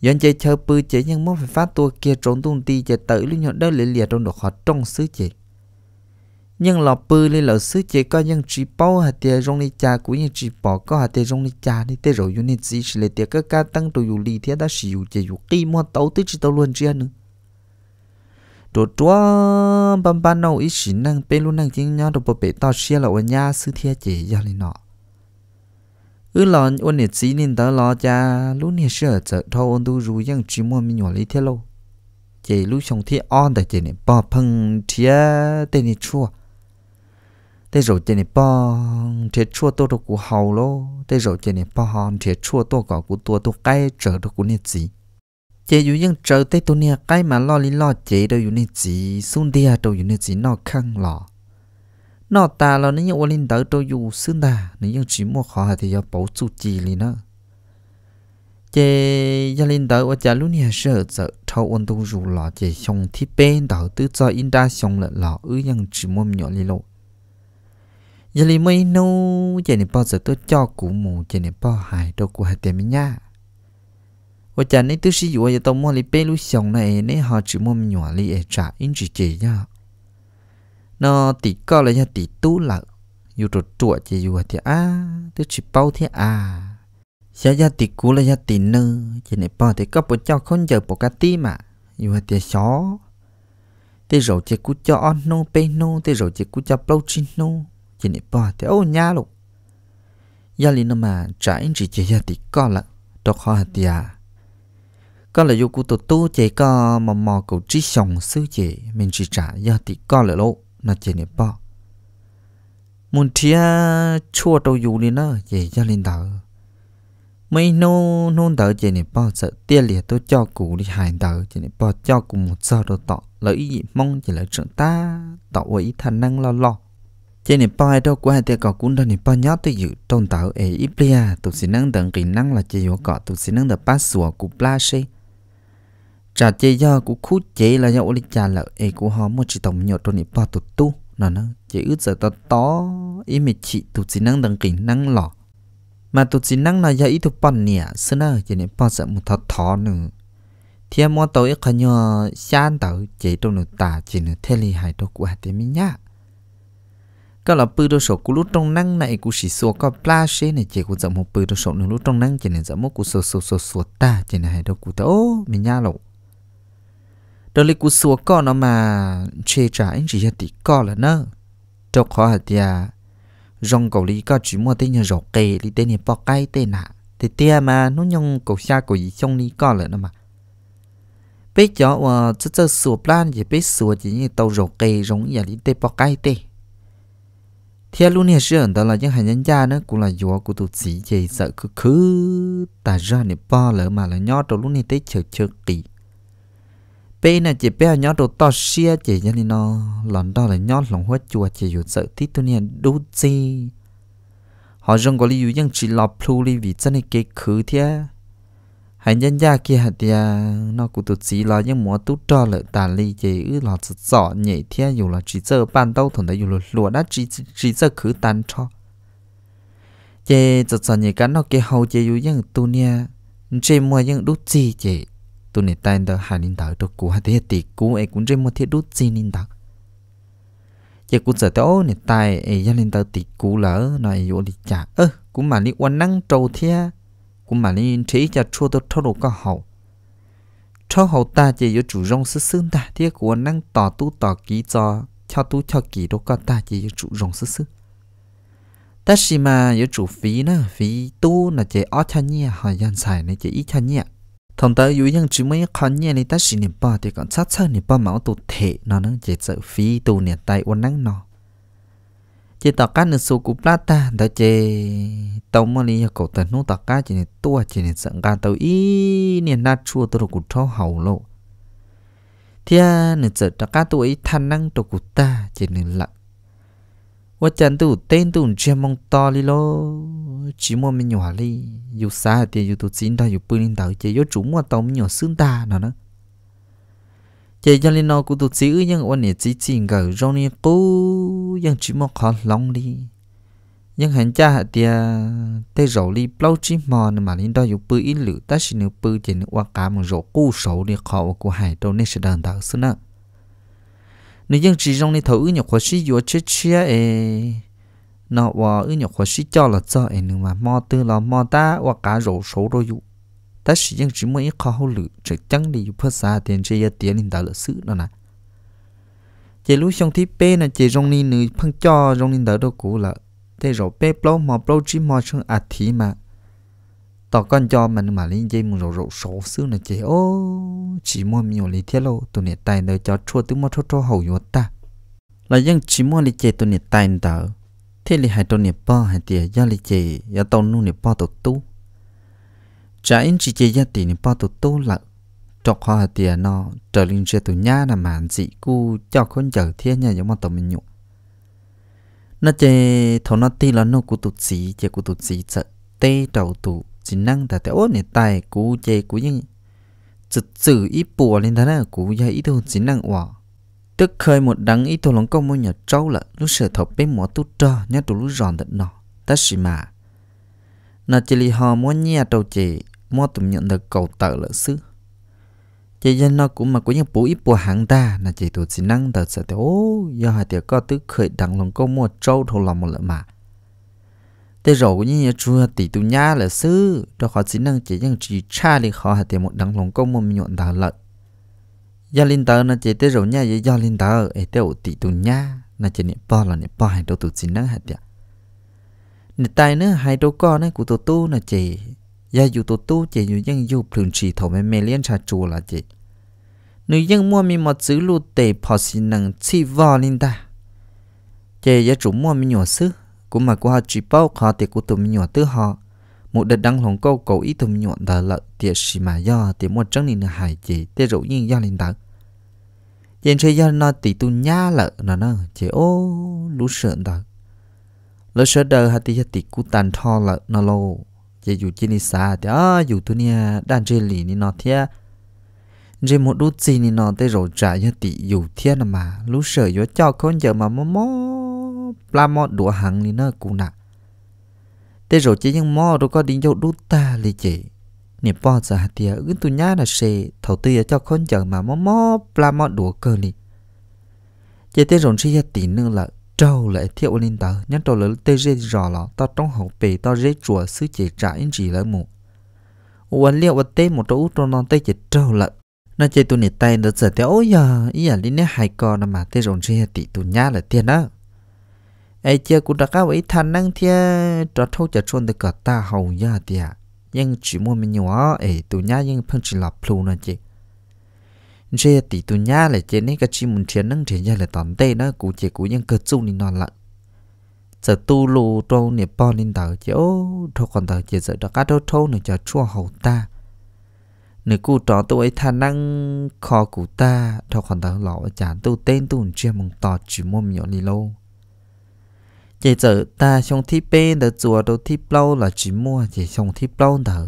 dân chế chơi bư chế nhưng mà phải pha tua kia trốn tung ti chế tờ lúc nhỏ đỡ lìa lìa trong đồ khó trong sứ chế nhưng lọ bư li lọ sư chế có những chỉ bao hạt tiền rong li cha của những chỉ bỏ có hạt tiền rong li cha đi tới rồi unit gì chỉ là tiền các cá tăng tụ dù li thế đã sử dụng chế dù kỳ mua tàu tới chỉ tàu luôn chia nữa đồ chúa bấm bấm nâu ý chỉ năng bên luôn năng chính nhau đồ bộ bể tao xia là ở nhà sư thế chế giờ li nọ ư lọ ôn nít gì nên tớ lọ cha lúc nít sửa chợ thâu ôn tu dù những chỉ mua mình nhỏ lý thế lâu chế lúc xong thế on tại chế này bỏ phăng thế tên này chua thế rồi trên này bong thế chua tôi đâu cũng hầu lô thế rồi trên này bong thế chua tôi có của tôi tôi cái chờ tôi cũng nên gì chế dụ những chờ thế tôi nè cái mà lo lý lo chế đâu dù nên gì xuống đi à đâu dù nên gì nó khăng lọ nó ta là nếu như ôn linh tới đâu dù xương ta nếu như chỉ mua khó thì giờ bảo chủ trì liền nữa chế gia linh tới ở nhà lúc này sợ sợ thâu ôn tu dù lọ chế xong thì bên đầu tư cho in ra xong lợn lọ ứ nhưng chỉ mua nhỏ li lộ giờ lì mấy nô giờ này bao giờ tôi cho cụ mù giờ này bao hại đâu cụ hại tiền mình nha và chả nên tôi sử dụng giờ tôi mua lì bê lú xong này nên họ chỉ mua nhỏ lì để trả in chỉ chỉ nha nó tỷ co là giờ tỷ tú là dù trộn trụa chỉ dù thì à tôi chỉ bao thế à giờ giờ tỷ cú là giờ tỷ nơ giờ này bao thì có bộ cho không giờ bộ cá ti mà dù thì xó thế rồi chỉ cú cho ăn nô bê nô thế rồi chỉ cú cho bao chín nô chỉ nè bỏ thế ô nhá lục gia lý nó mà trái chỉ chỉ gia thì có là đọc họ hạt tiệt có là dù cụ tổ tu chỉ có mà mò cụ trí sòng sư chỉ mình chỉ trả gia thì có là lỗ nó chỉ nè bỏ muốn thia chua đâu dù lý nó chỉ gia lý đó mấy nô nô đỡ chỉ nè bỏ sợ tia liệt tôi cho cụ đi hại đỡ chỉ nè bỏ cho cụ một giờ đồ tọ lợi gì mong chỉ là trưởng ta tọ với khả năng lo lo chế nè bao đâu qua thì có cũng đâu nè bao nhát tới dự tôn tạo ấy ít bia tụi xin năng tận kỹ năng là chế vô cọ tụi xin năng tận bát sủa của plashe trả chế do của khu chế là do ôi trả lợi ấy của họ một chỉ tổng nhiều tụi nè bao tụt tu nó nó chế ướt giờ to to ý mẹ chị tụi xin năng tận kỹ năng lọ mà tụi xin năng là do ít tụi bao nè xưa nè chế nè bao sợ một thọ thọ nữa thì em mua tàu ít khá nhỏ sáng tàu chế tụi nụ tà chỉ nụ thế li hại tụi của hạt tế mình nhá ก็เราปืนตัวสกูรู้ตรงนั่งในกูสีสัวก็ปลาเช่ในเจกูจะมาปืนตัวสนึงรู้ตรงนั่งเจเนี่ยจะมากูสัวสัวสัวสัวตาเจเนี่ยให้ดกูแต่โอ้มีญาหรอกตัวลิกูสัวก็เนาะมาเชจ่าอินจีติก็ละเนอะจบขอหัดยาจงกูลีก็จีมัวเตี้ยเนี่ยรอกเกลีเตี้ยเนี่ยปอกไก่เตี้ยหนาเตี้ยมานุ่งยงกูชากูยี่ชงนี้ก็ละเนาะมา bây giờ và chứ chứ sửa plan gì bây sửa chỉ như tàu rổ kề giống như là đi tê bọc cái tê thiên luôn hiện sự đó là những hành nhân gia nữa cũng là do của tổ sĩ dày sợ cứ cứ ta ra nè ba lỡ mà là nhót đầu lúc này tới chờ chờ kỳ bây này chỉ bé nhót đầu to xia chỉ cho nên nó lần đó là nhót lòng hoa chùa chỉ dùa sợ tí tu nên đu gì họ rong có lý dụ dân chỉ lọp plu đi vì chân này cái khứ thế hay nhân gia kia hạt tia nó cũng tụt xí lo những múa tút cho lợi tà ly chế ư lo sợ sợ nhảy thiên dù là chỉ sợ ban đầu thằng đấy dù là lùa đã chỉ chỉ sợ khứ tan cho chế sợ sợ nhảy cái nó kia hầu chế dù những tu nia chế mua những đút gì chế tu này tay đó hà nín đạo đâu cú hạt tia tỷ cú ấy cũng chế mua thiết đút gì nín đạo chế cũng sợ tới này tay ấy gia đạo tỷ cú lỡ nói dù đi chả ơ cũng mà đi quan năng trâu thiên cũng mà nên chỉ cho chua tôi thâu đồ có hậu thâu hậu ta chỉ có chủ rong sư sư ta thế của năng tỏ tu tỏ ký cho cho tu cho ký đồ có ta chỉ có chủ rong sư sư ta xì mà có chủ phí nữa phí tu là chỉ ở cha nhẹ họ dân xài này chỉ ít cha nhẹ thông tới dù dân chỉ mấy khó nhẹ này ta xì niệm bò thì còn sát sát niệm bò mà tu thể nó nó chỉ sợ phí tu niệm tay uốn năng nó chỉ tao cá nước súp của plata đó chỉ tao mà đi cổ tận nút tao cá chỉ tua chỉ nên sẵn cá tao ý nên nát chua tao cũng cho hầu lộ thì à nước sệt tao cá tao ý thanh năng tao của ta chỉ mình mình nhỏ nhỏ dù dù dù thì chủ nên nữa chỉ cho nên nó cũng tụt xíu nhưng quan niệm chỉ chỉ gỡ rồi ni cú nhưng chỉ một khó lòng đi nhưng hắn cha hạt tia tê rổ li plau chỉ mò nên mà linh đó yêu bự ít lửa ta chỉ yêu bự chỉ nếu qua cá một rổ cú sổ đi khó của hải đâu nên sẽ đơn đạo xưa nữa nếu nhưng chỉ rong ni thấu nhục khó sĩ yêu chết chia ấy, nó và nhục khó sĩ cho là cho e nhưng mà mò tư là mò ta qua cả rổ sổ rồi yêu ta sử dụng chỉ mỗi khó hậu lự trở chẳng đi phơ xa tiền chơi tiền linh đạo lỡ sự đó nè chỉ lúc xong thì bé là chỉ rong ni nữ phăng cho rong linh đạo đâu cũ là thế rồi bê bao à mà bao chỉ mà trong à thì mà tao con cho mình mà linh dây mùng rồi rồi số xứ là chỉ ô chỉ mua nhiều lý thiết lâu tụi nè tài đời cho chua tứ mua cho cho hậu yếu ta là dân chỉ mua lý chế tụi nè tài đời thế lý hai tụi nè bao hai tiền do lý chế do tao nu nè bao tụi tu cha in chỉ chơi gia tỷ ni bao tụ tu là trọc hoa tiền nó trở lên chơi tụ nhá là màn dị cu cho con chở thiên nhà giống mà tụ mình nhụ nó chơi thấu nó ti là nó cụ tụt sĩ chơi cụ tụt sĩ sợ tê đầu tụ chỉ năng đã tại ốt này tài cụ chơi cụ nhưng chữ chữ ít bùa lên thế là cụ gia ít thôi chỉ năng hòa tức khơi một đắng ít thôi lòng công mua nhà trâu lợn lúc sợ thầu bên mỏ tụ trơ nhá tụ lúc giòn thật nọ ta xì mà nó chỉ li họ muốn nhà đầu chơi mua tụm nhận được cầu tờ lỡ sư chị dân nó cũng mà có những bố ít bùa hàng ta là chị tụi chỉ năng tờ sợ ô do hai tiểu có tứ khởi đằng lòng câu mua trâu thâu là một lợi mà thế rồi cũng như nhà chùa tỷ tụ nhá lỡ sư cho họ chỉ năng chị dân chỉ cha đi họ hai tiểu một đằng lòng câu mua nhận đào lợi. do linh tờ là chị thế rồi nha do linh tờ ấy tiểu tỷ tụ nhá là chị niệm bò là niệm bò hai đầu tụi chỉ năng hai tiểu nè tài nữa hai đầu con này của tổ tu là chỉ ya yu to tu che yu yang yu plung chi tho me me lien cha chu là che nu yang mua mi mo dữ lu te pho si nang chi va lin da che ya chu mua mi nyo sư cũng mà qua chỉ bao khó thì cũng tụm nhỏ tư họ một đợt đăng lòng câu cầu ý tụi tụm nhỏ đã lợ tiệt xì mà do thì một trắng nên hải chỉ tiệt rượu nhiên do linh đợt trên chơi do nó tỷ tu nhá lợ nó nó chỉ ô lú sợ đó, lỡ sợ đợt hà tỷ tỷ cú tàn thò lợ nó lâu chỉ dù chỉ đi xa thì à dù tu nia à, đang chơi lì ni nó thế chỉ một đôi gì ni nọ, tới rồi trả cho tỷ dù thế nè mà lúc sợ gió cho con giờ mà mò mò la mò đũa hàng ni nó cũng nặng thế rồi chỉ những mò đâu có đi dâu đút ta lì chị nè bỏ ra thì cứ tu nhá là xe thầu tư cho con giờ mà mò mò la mò đũa cơ lì chỉ thế rồi chỉ tỷ nữa là trâu lại thiếu linh tờ nhân trâu lại tê rê rò lọ ta trong hậu bề ta rê chùa sư chỉ trả in chỉ lại mù uốn liệu và tê một chỗ trong non tê chỉ trâu lại nó chơi tụi nít tay nó sợ thế, ôi giờ ý à linh nè hai con mà tê rồng rê tị tụi nhá là tiền đó ai chơi cũng đã cao ấy thần năng thia trò thâu chợ chuồn từ cả ta hầu giờ tiệt à. nhưng chỉ mua mình nhỏ ấy tụi nhá nhưng phân chỉ là plu nó chị rê tỷ tu nhá là chế nấy cái chi muốn chiến nâng thế nhà là tóm tê nó cú chế cú nhân cơ chung nên nó lận, giờ tu lù trâu nè bò nên tờ chế ô thôi còn tờ chế giờ đó cá đâu trâu nữa chờ chua hậu ta nếu cú trò tu ấy thà năng khó cú ta thôi còn tờ lọ chả tu tên tu chưa mong tỏ chỉ mua miệng đi lâu chế giờ ta xong thi bên đỡ chùa đâu thi lâu là chỉ mua chỉ xong thi lâu tờ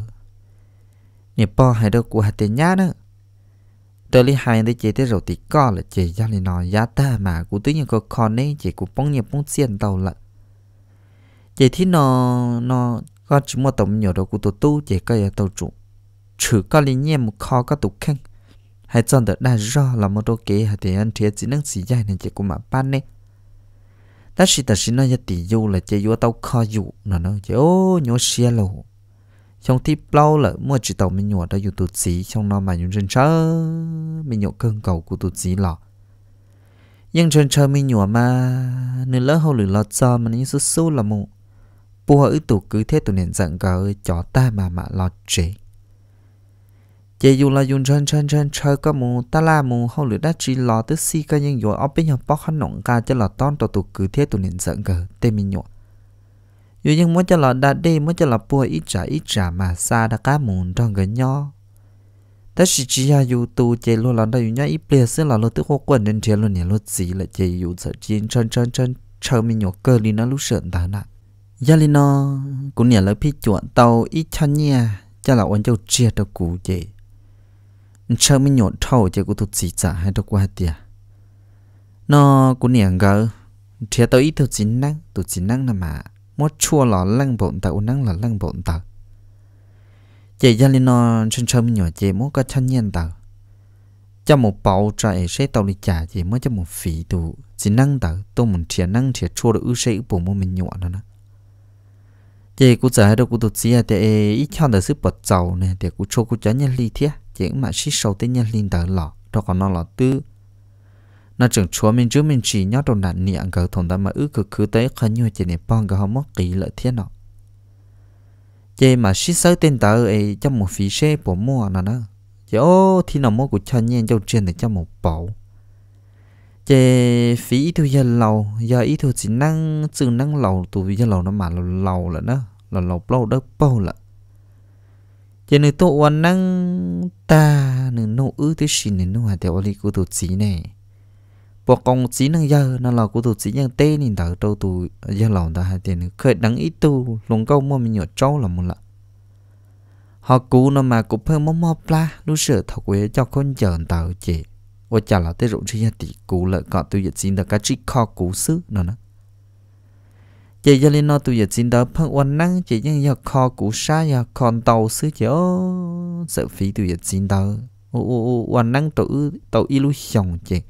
nè bò hay đâu cú hạt tiền nhá nữa tôi li hai đấy chị tớ rồi thì co là chị gia li nói giá ta mà cú tí như có con ấy chị cú bóng nhập bóng xiên tàu lận chị thì nó nó có chỉ một tổng nhỏ đồ cú tổ tu chị có giờ tàu trụ trừ có li nhẹ một kho có tụ khăn hay chọn được đa do là một đôi kế hay thì ăn thiệt chỉ năng xì dài nên chị cú mà ban nè ta chỉ ta chỉ nói giá tỷ dụ là chị vô tàu kho dụ nó nó chị ô nhớ xe lâu trong tí lâu là mua chỉ tàu mình nhổ đó dù tụt xí trong nó mà những chân chớ mình nhổ cơn cầu của tụt xí lọ nhưng chân chớ mình nhổ mà nửa lỡ hậu lửa lọt cho mà những số số là mù bùa ở tụ cứ thế tụi nền giận gỡ chó ta mà mà lọt chế chế dù là dùng chân chân chân chớ có mù ta là mù hậu lửa đã chỉ lọ tức xí cái nhưng nhổ ở bên nhà bóc hắn nọng ca cho là ton tụ cứ thế tụi nền giận gỡ tên mình nhổ dù nhưng muốn cho là đã đi muốn cho là bùa ít trả ít trả mà xa đã cá mùn trong cái nhỏ ta chỉ chỉ là dù tu chơi luôn là đây nhá ít bia xưa là lo tức hô quần nên chơi luôn nè lo gì là chơi dù sợ chiến chân chân chân chờ mình nhổ cơ đi nó lúc sợn ta nè gia linh nó cũng nè là phi chuột tàu ít chân nha cho là ôn châu chia cho cụ chơi chờ mình nhổ thâu chơi cũng thuộc gì trả hai đâu qua tiền? nó cũng nhà ngờ chơi tàu ít thuộc chính năng thuộc chính năng là mà mua chua là lăng bộn tàu năng là lăng bộn tàu chị gia linh nó chân sớm nhỏ chị mua có chân nhân tàu cho một bầu trái sẽ tàu đi trả chị mới cho một phí tù chỉ năng tàu tôi muốn trẻ năng trẻ chua được ưu sẽ bộ mua mình nhọn đó nè chị cũng giờ đâu cũng tụt gì à thì ít cho được sự bật giàu này thì cũng cho cũng chả nhân ly thiết chị mà xí sâu tới nhân linh tàu lọ đó còn nó là tư nó chẳng chúa mình chứ mình chỉ nhớ đồ nạn niệm cả thằng ta mà ư cực cứ tới khá nhiều chỉ niệm bong cả họ mất kỳ lợi thiên nọ chế mà xí sớ tên ta ấy trong một phí xe bỏ mua nè nè chế ô thì nó mua của cha nhiên châu trên này cho một bảo chế phí ít thôi giờ lâu giờ ít thôi chỉ năng chừng năng lâu tụi giờ lâu nó mà lâu lâu là nó là lâu lâu đất bao là chế nơi tụ năng ta nơi nô ư tới xin nơi nô hà theo lý của tụi chỉ này bộ công chỉ năng giờ nó là của tụi chỉ nhân tê nên thở đâu tụi giờ lòng ta hai tiền khởi đắng ít tu lồng câu mua mình nhọt trâu là một lạ họ cú nó mà cũng phơi mắm mắm pla lúc sửa thọc quế cho con chờ tàu chị ô chả là tê rụng chia tỷ cú lợi cọ tôi dịch xin được cái trích kho cú xứ nó nó chị giờ lên nó tụi dịch xin đó phơi quan năng chị nhân giờ kho cú xa giờ còn tàu xứ chị ô sợ phí tôi dịch xin đó ô ô ô quan năng tụi tàu illusion chị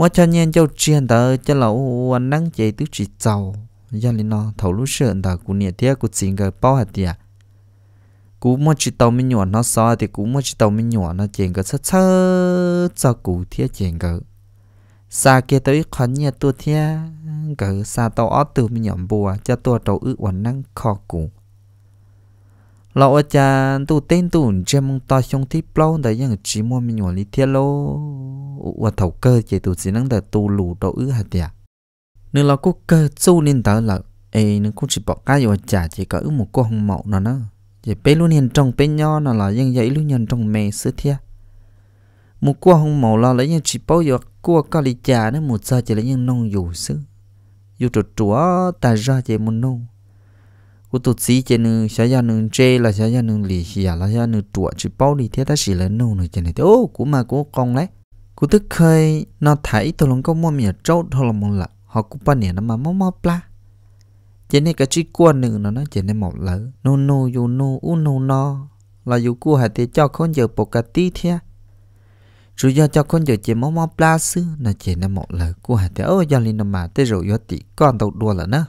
mà cho nhiên cho chuyện đó cho lão anh năng chạy tứ chỉ giàu gia đình nó thầu lúc sợ đó cũng nhiệt tiếc cũng xin cái bao hạt tiền cú mua chỉ tàu mình nhỏ nó so thì cú mua chỉ tàu mình nhỏ nó chuyện cái sơ sơ cho cú thiết chuyện cái xa kia tới khó nhiệt tôi thiết cái xa tàu ớt từ mình nhỏ bùa cho tôi tàu ư anh nắng khó cũ lão ở cha tu tên tu chém mông ta trong tiếp plau đấy những chỉ mua mình nhỏ lý thiết lô và thầu cơ chỉ tu chỉ năng để tu lù độ ứ hạt tiệt nên là cô cơ tu nên tớ là ấy nên cũng chỉ bỏ cái rồi cha chỉ có ứ một cô hồng mậu nó nó chỉ bé luôn hiện trong bé nho nó là những dãy luôn nhân trong mẹ sư thiệt một cô hồng mậu là lấy những chỉ bao giờ cô có lý cha nó một giờ chỉ lấy những nông dù sứ dù trộn chúa ta ra chỉ muốn nông cô tụt xí trên nương xá gia nương chê là xá gia nương lì xì à là xá nương trụ chỉ bao đi thế ta chỉ là nô nữa trên này thế ô cô mà cô con đấy cô tức khơi nó thấy tôi lòng có mua mía trâu thôi là một là họ cũng bao nhiêu nó mà mua mua pla trên này cái chữ quan nương nó nó trên này một lỡ nô nô dù nô u nô nô là dù cô hãy thế cho con giờ bọc cà tí thế rồi do cho con giờ chỉ mua mua pla sư nó trên này một lỡ cô hãy thế ô gia linh nó mà thế rồi do tí con tàu đua là nữa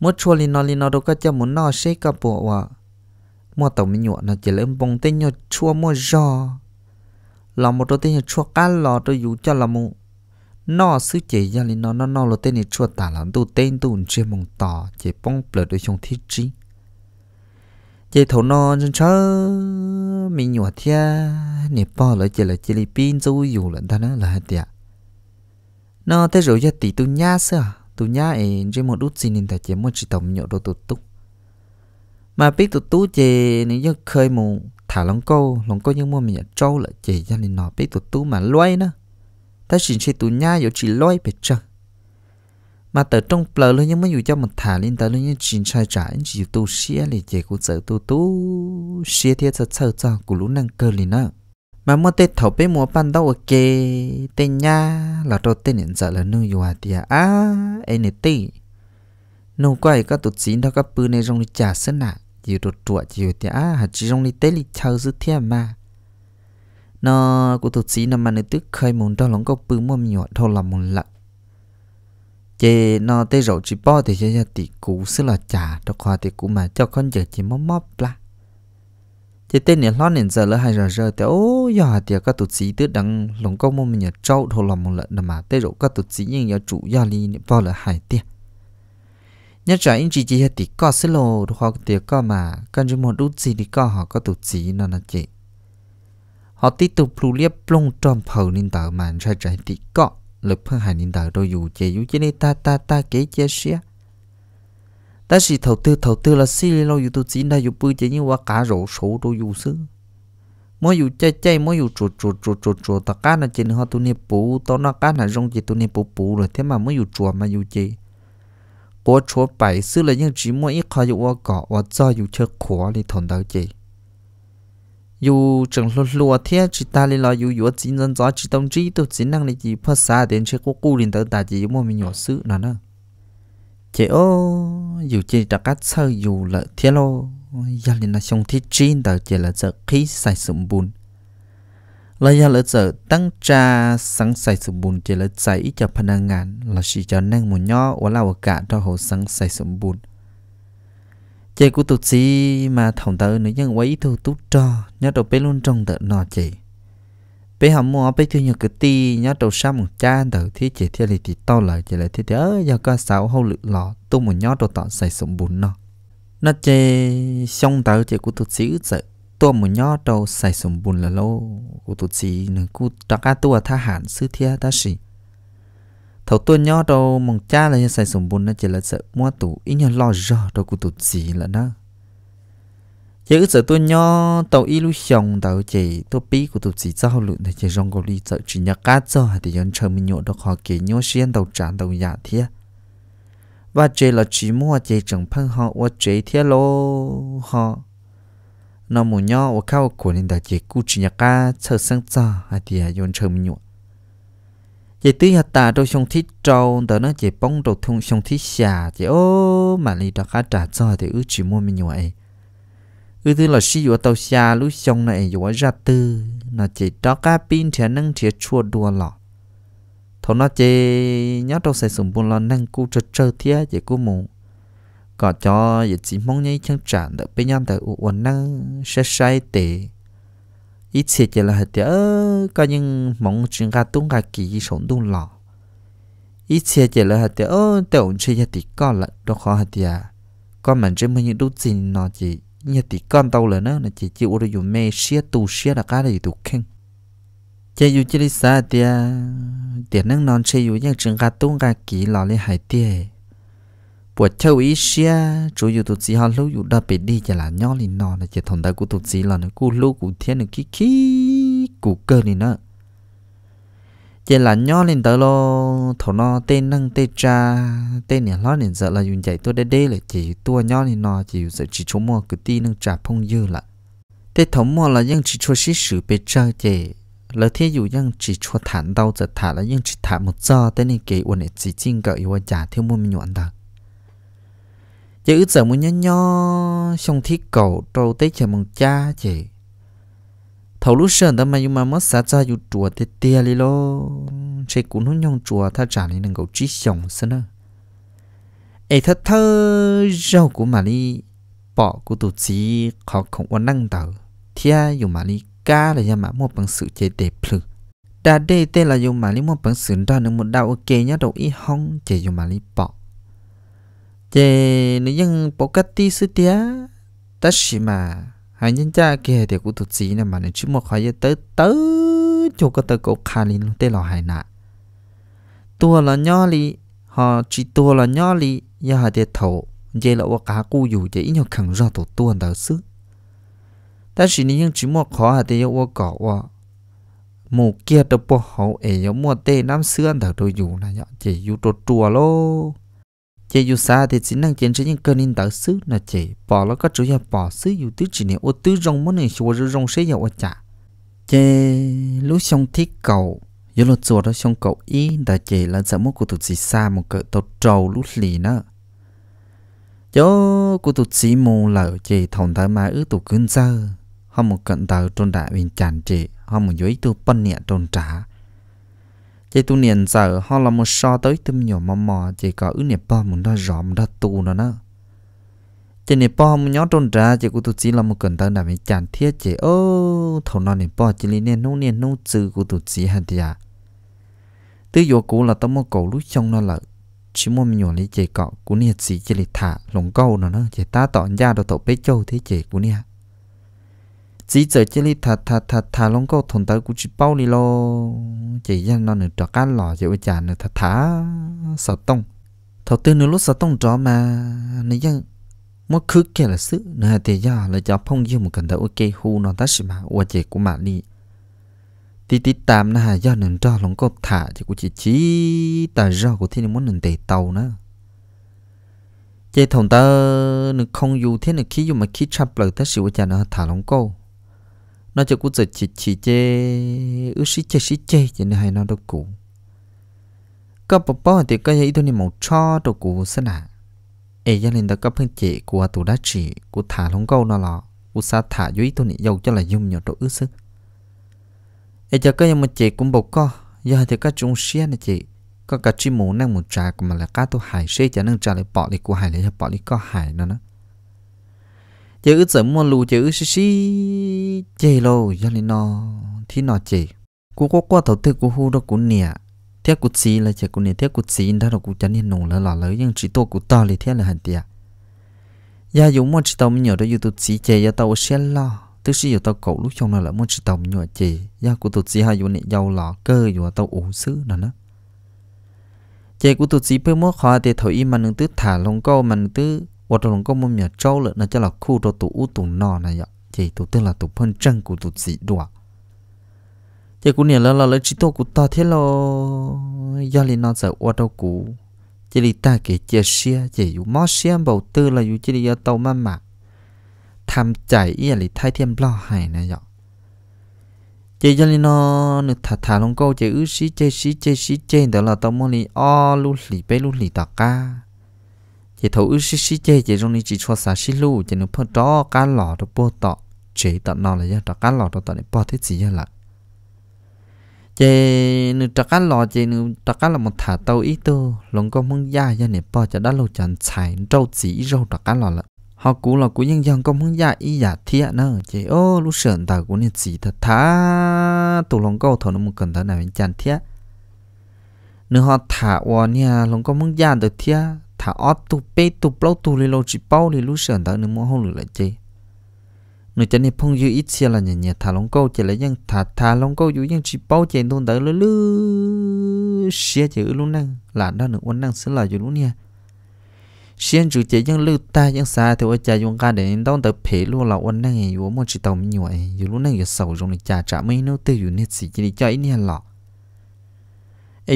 mua chua li nó li nó đâu có cho muốn nó xế cả bộ à mua tàu mi nhuộn nó chỉ lấy bông tên nhau chua mua giò là một đôi tên nhau chua cá lò tôi dụ cho là mu, nó sư chỉ ra li nó nó nó là tên này chua tả là tu tên tu trên mông tỏ chỉ bông bờ đôi chồng thiết trí chỉ thầu nó chân chớ mi nhuộn thia nè bỏ lại chỉ là chỉ li pin dụ dụ là ta nó là hết tiệt nó tới rồi giờ tỷ tu nhá sao tu nhá ấy chỉ một đút xin nên ta chỉ một chỉ tổng nhậu đồ tụt túc mà biết tụt tú chè nếu như khơi mù thả lòng câu lòng câu nhưng mà mình nhận trâu lại chè gia nên nó biết tụt tú mà loay nữa ta xin chỉ tụt nhá yếu chỉ loay bề trơn mà từ trong plờ luôn nhưng mà dù cho một thả lên tờ luôn nhưng chỉ sai trái chỉ tu xía lì chè cũng sợ tu tú xía thiệt sợ sợ cho cũng lũ năng cơ lì nữa mà mua tê thầu bé mua ban đâu ok tê nha là đồ tê nhận giờ là nu yua tia à anh ấy tê nu quay các tụt chín đó các bự này rong đi trả sân nà chỉ đồ chuột chỉ tia à hạt chỉ rong đi tê li chào dư thiên mà nó của tụt chín nằm mà nè tức khơi muốn đó lòng có bự mua nhỏ thôi là muốn lận chế nó tê rậu chỉ bỏ thì cho cho tỷ cú xứ là trả cho khoa tỷ cú mà cho con giờ chỉ móc móc là thì tên này lót nên giờ lỡ hai giờ giờ thì ô giờ thì các tổ chức tứ đằng lòng câu mồm mình trâu thô lòng một lần mà tê rồi các tổ chức nhưng giờ chủ gia li bao là hai tiền nhớ trả in chỉ chỉ hết thì có xí lô hoặc thì có mà cần chỉ một đút gì thì có họ có tụt sĩ nó là chị họ tiếp tục plu liếp plong trong phầu nên tờ mà ra trái thì có lực phương hải nên tờ đôi dù chị dù chỉ ta ta ta kế chia sẻ ta chỉ thầu tư thầu tư là xí lê lâu dù tôi chỉ đây dù bư chỉ cả rổ số đồ dù xứ mỗi dù chơi chơi mỗi dù chuột chuột chuột chuột chuột ta cá là chỉ họ tôi nè bù tao nó cá là rong chỉ tôi nè bù bù rồi thế mà mỗi dù chuột mà dù chơi bố chúa bảy xứ là những chỉ mỗi ít khó dù qua cỏ và do dù chơi khó thì thằng đâu chơi dù chẳng lột lùa thế chỉ ta lên lo dù dù chính dân chỉ tông trí tôi chính năng chỉ phát xa đến chơi cố cố lên tới ta chỉ mỗi mình nhỏ sự nào nữa chế ô dù chỉ đặc cách sơ dù là thiết lo giờ lên là xong thiết chín tờ chỉ là giờ khí sai sụm bùn là giờ là giờ tăng cha sáng sai sụm bùn chỉ là chạy cho phần hàng ngàn là chỉ cho năng một nhỏ và là cả cho hồ sáng sai sụm bùn chế của tụt gì mà thằng tờ nữa nhưng quấy thu tút cho nhớ đầu bé luôn trong tờ nọ chỉ bé hầm mua bé thương nhật cái ti nhớ đầu sa một cha đầu thế chỉ thế này thì to lại chỉ lại thế thế ơi giờ có sáu hậu lự lọ tu một nhớ đầu tọt xài sủng bún nó nó chê xong tàu chỉ của tụt xíu sợ tôi một nhớ đầu xài sủng bún là lâu của tụt xí nữa của tất cả tu tha hạn sư thế ta xí thầu tôi nhớ đầu một cha là xài sủng bún nó chỉ là sợ mua tủ ít nhớ lo giờ đầu của tụt xí là nó giờ giờ tôi nhớ tàu illusion tàu chỉ tôi bí của tôi chỉ giao lượng thì chỉ rong cổ đi giờ chỉ nhặt cá cho thì dân chơi mình nhộn được họ kể nhớ xuyên tàu trả tàu giả thiệt và chế là chỉ mua chế chẳng phân họ và chế thế lô họ nó muốn nhớ và khao của nên đặt chỉ cú chỉ nhặt cá chờ sáng cho thì dân chơi mình nhộn chỉ tí hạt tà đôi sông thít trâu tớ nó chỉ bóng đầu thung sông thít xà chỉ ô mà lì đã khá trả cho thì ước chỉ mua mình nhộn cứ thứ là xí tàu xa lúc xong này dùa ra tư nó chỉ đó cá pin thì nâng thì chua đùa lọ thọ nó chỉ nhớ đâu sẽ sùng buồn lo nâng cú chơi chơi thía chỉ cú mù có cho giờ chỉ mong nhây chân trả được bên nhau tại uốn nâng sẽ sai tệ ít xe chỉ là hết tiếc có những mong chuyện cá tung cá kỳ sống đun lọ ít xe chỉ là hết tiếc ớ tàu chơi giờ thì có lại đâu khó hết tiếc có mình chỉ mới những đôi gì nó chỉ nhà tỷ con tàu lớn nó là chỉ chịu được dùng mê xia tù xia là cái là gì tù khen chỉ dù chỉ đi xa tia tiền năng non chỉ dù những trường gà tung gà kỳ lò lên hải tia bộ châu ý xia chủ yếu tụ chỉ họ lâu dù đã bị đi chỉ là nhỏ lên nọ là chỉ thằng ta của tụ chỉ là nó cú lâu cú thiên nó kí kí cú cơ này nữa chỉ là nhỏ lên tới lo thổ nó tên năng tên cha tên nhà nó nên giờ là dùng chạy tôi đê đê là chỉ tua nhỏ lên nó chỉ giờ chỉ chỗ mua cứ ti năng trả phong dư là thế thổ mua là nhưng chỉ cho sĩ sử bề chơi chỉ là thế dụ nhưng chỉ cho thản đau giờ thả là nhưng chỉ thả một giờ tên này kể uẩn chỉ chinh cỡ yêu trả theo mua mình nhuận được chỉ giờ muốn nhớ nhó xong thiết cầu đầu tới chờ mong cha chỉ thầu lúc sơn đó mà nhưng mà mất sát ra dù chùa thì tia đi lo chỉ cũng nó nhong chùa tha trả nên ngầu trí sống sơn đó ấy thật thơ rau của mà đi bỏ của tổ chí khó không có năng tờ thia dù mà đi ca là nhà mà một bằng sự chế để phử đa đê tê là dù mà đi một bằng sự đó nên một đau ok nhá đầu y hong chế dù mà đi bỏ chế nếu như bỏ cái tí sư tía tất mà hai nhân cha kia thì cũng tụt xí nè mà nên chúng một khỏi tới tới chỗ có tới cổ khá lên tế lò hài nạ tua là nhỏ li họ chỉ tua là nhỏ li giờ họ để thổ vậy là qua cá cu dù vậy nhiều khẳng ra tổ tua đỡ sức ta chỉ nên chỉ một khó họ để qua cỏ qua mù kia đâu bỏ hậu ấy mua tê năm xưa đỡ đồ dù là nhọ chỉ dù tổ tua lô chế dù xa thì chỉ năng chiến sẽ những cơn in tạo xứ là chế bỏ nó có chủ yếu bỏ xứ dù tứ chỉ này ô tứ rong muốn này xua rong sẽ giàu chả chế lúc xong thiết cầu dù lột chuột đó xong cầu ý đã chế là sợ mốt của tụt gì xa một cỡ tột trầu lúc lì nữa chó của tụt xí mù lỡ chế thòng thái mà ứ tụt cơn giờ họ một cận tàu trôn đại bên chàn chế họ một dưới tụt bận nhẹ trôn trả chị tu niệm giờ họ là một so tới tâm nhỏ mò mò chỉ có ứ niệm bao muốn đó rõ muốn đó tu nó nữa chỉ niệm bao muốn nhớ trôn ra chị của tu chỉ là một cần tới là mình chán thiết chị ô thầu nó niệm bao chỉ lý niệm nô niệm nô chữ của tu chỉ hẳn thì à tư dụ cụ là tâm một cầu lúc trong nó là chỉ muốn mình nhỏ lý chị cọ của niệm gì chỉ lý thả lồng câu nó nữa chị ta tỏ ra đồ tổ bế châu thế chị của niệm จีเจอเจริทาทาทาทาลงก็ถนตากูจีเป้านีโลเจียันนอนตัวกันหล่อเจ้าจาร์น่ทาทาสะตงทอตื่นลุสะตงจอมาใน่ยังมั่คึกแก่ละซึนะเดียเลยวจะพ่องยิ้มกันตาโอเคฮูนอนตาสิมาว่าเจ้ากูมาลีติดตามนะฮะยอดหนึ่งจอหลงก็ถ่าเจ้ากูจีจีแต่จอกูที่นี่มั่หนึ่งเตะเตานะเจ้าถงเตอหนึ่งคงอยู่ที่หนึ่งคิดอยู่มาคิดชับเปลือกแต่สิวจานะถ่าหลงโก้ nó cho cú giờ chỉ chỉ chê ư sĩ chê sĩ chê chỉ nên hay nó đâu cũ các bà bà thì cái gì đó nên màu cho đâu cũ sẽ nà ấy gia đình ta có phương chị của tổ đá chỉ của thả lông câu nó lọ của sa thả dưới tôi này dầu cho là dùng nhiều chỗ ư sức ấy cho cái mà chị cũng bộc co giờ thì các chúng xe này chị có cả chim mồ năng một trà mà là cá tôi hải xe cho năng trà lại bỏ đi của hải lại bỏ đi có hải nó nữa chữ sớm mua lù chữ xí xí chê lô cho nên nó thì nó chê cú có qua thầu tư của hu đó của nè thế của xí là chê của nè thế của xí đó là của chán nên nùng là lò lỡ nhưng chỉ tô của to thì thế là hẳn tiệt ya dùng mua chỉ tao nhớ đó youtube xí chê ya tao sẽ lo tức sĩ giờ tao cậu lúc trong là mua chỉ tao nhớ chê ya cụ tụt xí hai dùng nè giàu lò cơ dùng tao ủ xứ nè nó Chế cú tụt xí bơ mua khó thì thầu im mà nương tứ thả lông câu mà nương tứ 我这龙哥们也招了，那叫了苦着土乌土孬那呀，这土得了土喷真古土死多啊。这姑娘了了了，知道古大天了，压力那在我到古，这里带给这些，这有毛线包得了，有这里要到慢慢，他们在夜里太天老海那呀。chị cho nên nó thả thả lòng câu chị ứ xí chị xí chị xí chị đó là tao muốn đi o lu lì bê lu lì tạc ca chỉ thấu ước xí xí chê chỉ trong này chỉ cho xả xí lu chỉ nó phơi đó cá lọ đó bơ tọ chỉ tọ nào là do đó cá lọ đó tọ này bơ thế gì là chê nữ trắc cá lọ chê nữ trắc cá là một thả tàu ít tô lòng con mương ya do này bơ cho đã lâu chẳng xài rau chỉ rau trắc cá lọ là họ cũ là cũ nhân dân con mương ya ý ya thiệt nữa chỉ ô lúc sườn tàu của này chỉ thật thá tụ lòng câu thọ nó một cần thở này chẳng thiệt nếu họ thả vào nha lòng con mương ya được thiệt thả ót tu bê tu bao tu lì lô chỉ bao lì lú sờn đó nếu mua hông lù lại chơi nếu chân này phong dư ít xe là nhẹ nhẹ thả lông câu chỉ là dân thả thả lông câu dụ dân chỉ bao chạy đôn đỡ lú lú xe chỉ ở luôn năng là đó nữa uốn năng sẽ là dụ luôn nha xin chủ chế dân lưu ta dân xa thì ôi cha dùng ca để đón tới phê luôn là uốn năng ấy uốn một chỉ tàu mình nhồi dụ luôn năng giờ sầu trong này cha trả mấy nô tư dụ nết gì chỉ cho ít lọ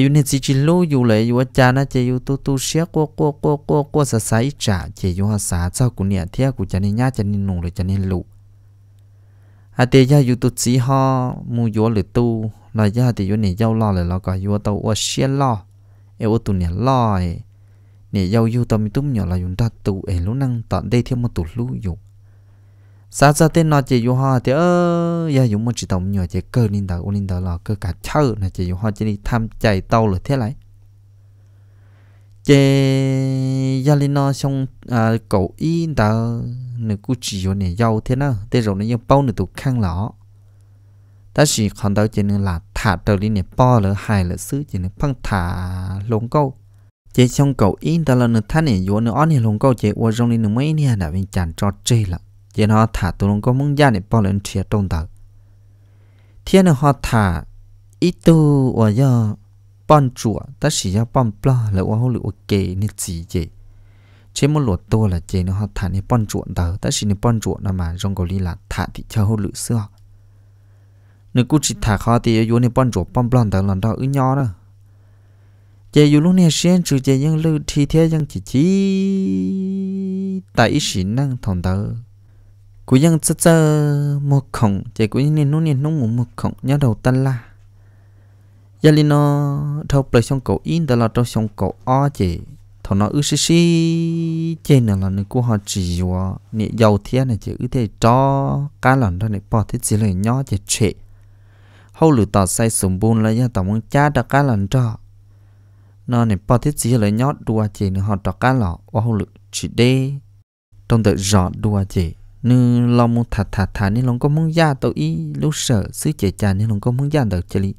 อยู่ในจิจิลูอยู่เลยอยู่อาจารย์นะเจอยู่ตุตุเชียกัวกัวกัวกัวกัวสาสายจ่าเจอยู่ภาษาเจ้ากูเนี่ยเที่ยกูจะนี่ยาจะนี่นุ่มเลยจะนี่ลุอาเตียอยู่ตุสีห้อมูยัวหรือตูลอยยาเตียอยู่เนี่ยเย้าล่อเลยแล้วก็อยู่ตัวอ้วเชียล่อเอวตุเนี่ยล่อเนี่ยเย้าอยู่ตัวมีตุ้มเนี่ยเราอยู่ตัดตูเอลุนังตัดได้เที่ยวมาตุลู่อยู่ sa sa tên nó chỉ yêu hoa thì ơ ya dạ, dùng một chỉ tổng nhỏ chỉ cơ linh đạo linh đạo là cơ cả chơi là chỉ yêu hoa chỉ đi tham chạy tàu rồi thế lại, chỉ ya lên nó xong à cậu y đạo nửa cú chỉ yêu này giàu thế nào thế rồi nó yêu bao nửa tụ khang lọ ta chỉ còn đâu chỉ nửa là thả đầu đi này bao lỡ hài lỡ xứ chỉ nửa phăng thả lồng câu chỉ xong cậu y đạo là nửa thanh này yêu nửa on này lồng câu chỉ uo rong linh nửa mấy nè đã bên chàng cho chơi lận giờ họ thả tụi nó có muốn ra để bỏ lên chia trong tờ thiên họ thả ít tu ở giờ bọn chùa ta chỉ cho bọn bla là ô hô lụa kề nên gì vậy chế một lụa to là chế nó họ thả nên bọn chùa tờ ta chỉ nên bọn chùa nào mà trong cầu ly là thả thì cho hô lụa xưa nếu cứ chỉ thả họ thì yếu nên bọn chùa bọn bla tờ lần đó ứ nhỏ đó chế yếu lúc này xuyên trừ chế những lưu thi thế những chỉ chỉ tại ý xin năng thằng tờ cú dân chơ chơ một khổng chỉ cú nên nó nên nó muốn một khổng nhớ đầu tân la giờ lên nó thâu plei xong cổ in đó là trong xong cổ o chị thằng nó ư xí xí trên là nó cú họ chỉ vua nị giàu thiên này chị ư thế cho cá lần đó này bỏ thế chỉ lời nhỏ chị trệ hậu lử tỏ say sùng bùn là nhà tổng ông cha đã cá lần cho nó này bỏ thế chỉ lời nhỏ đua chị nó họ cho cá lọ hậu lử chỉ đê trong tự rõ đua chị nữ lòng muốn thả thả thả nên lòng có muốn gia tàu ý lúc sợ xứ chế cha nên lòng có muốn gia tàu chơi lý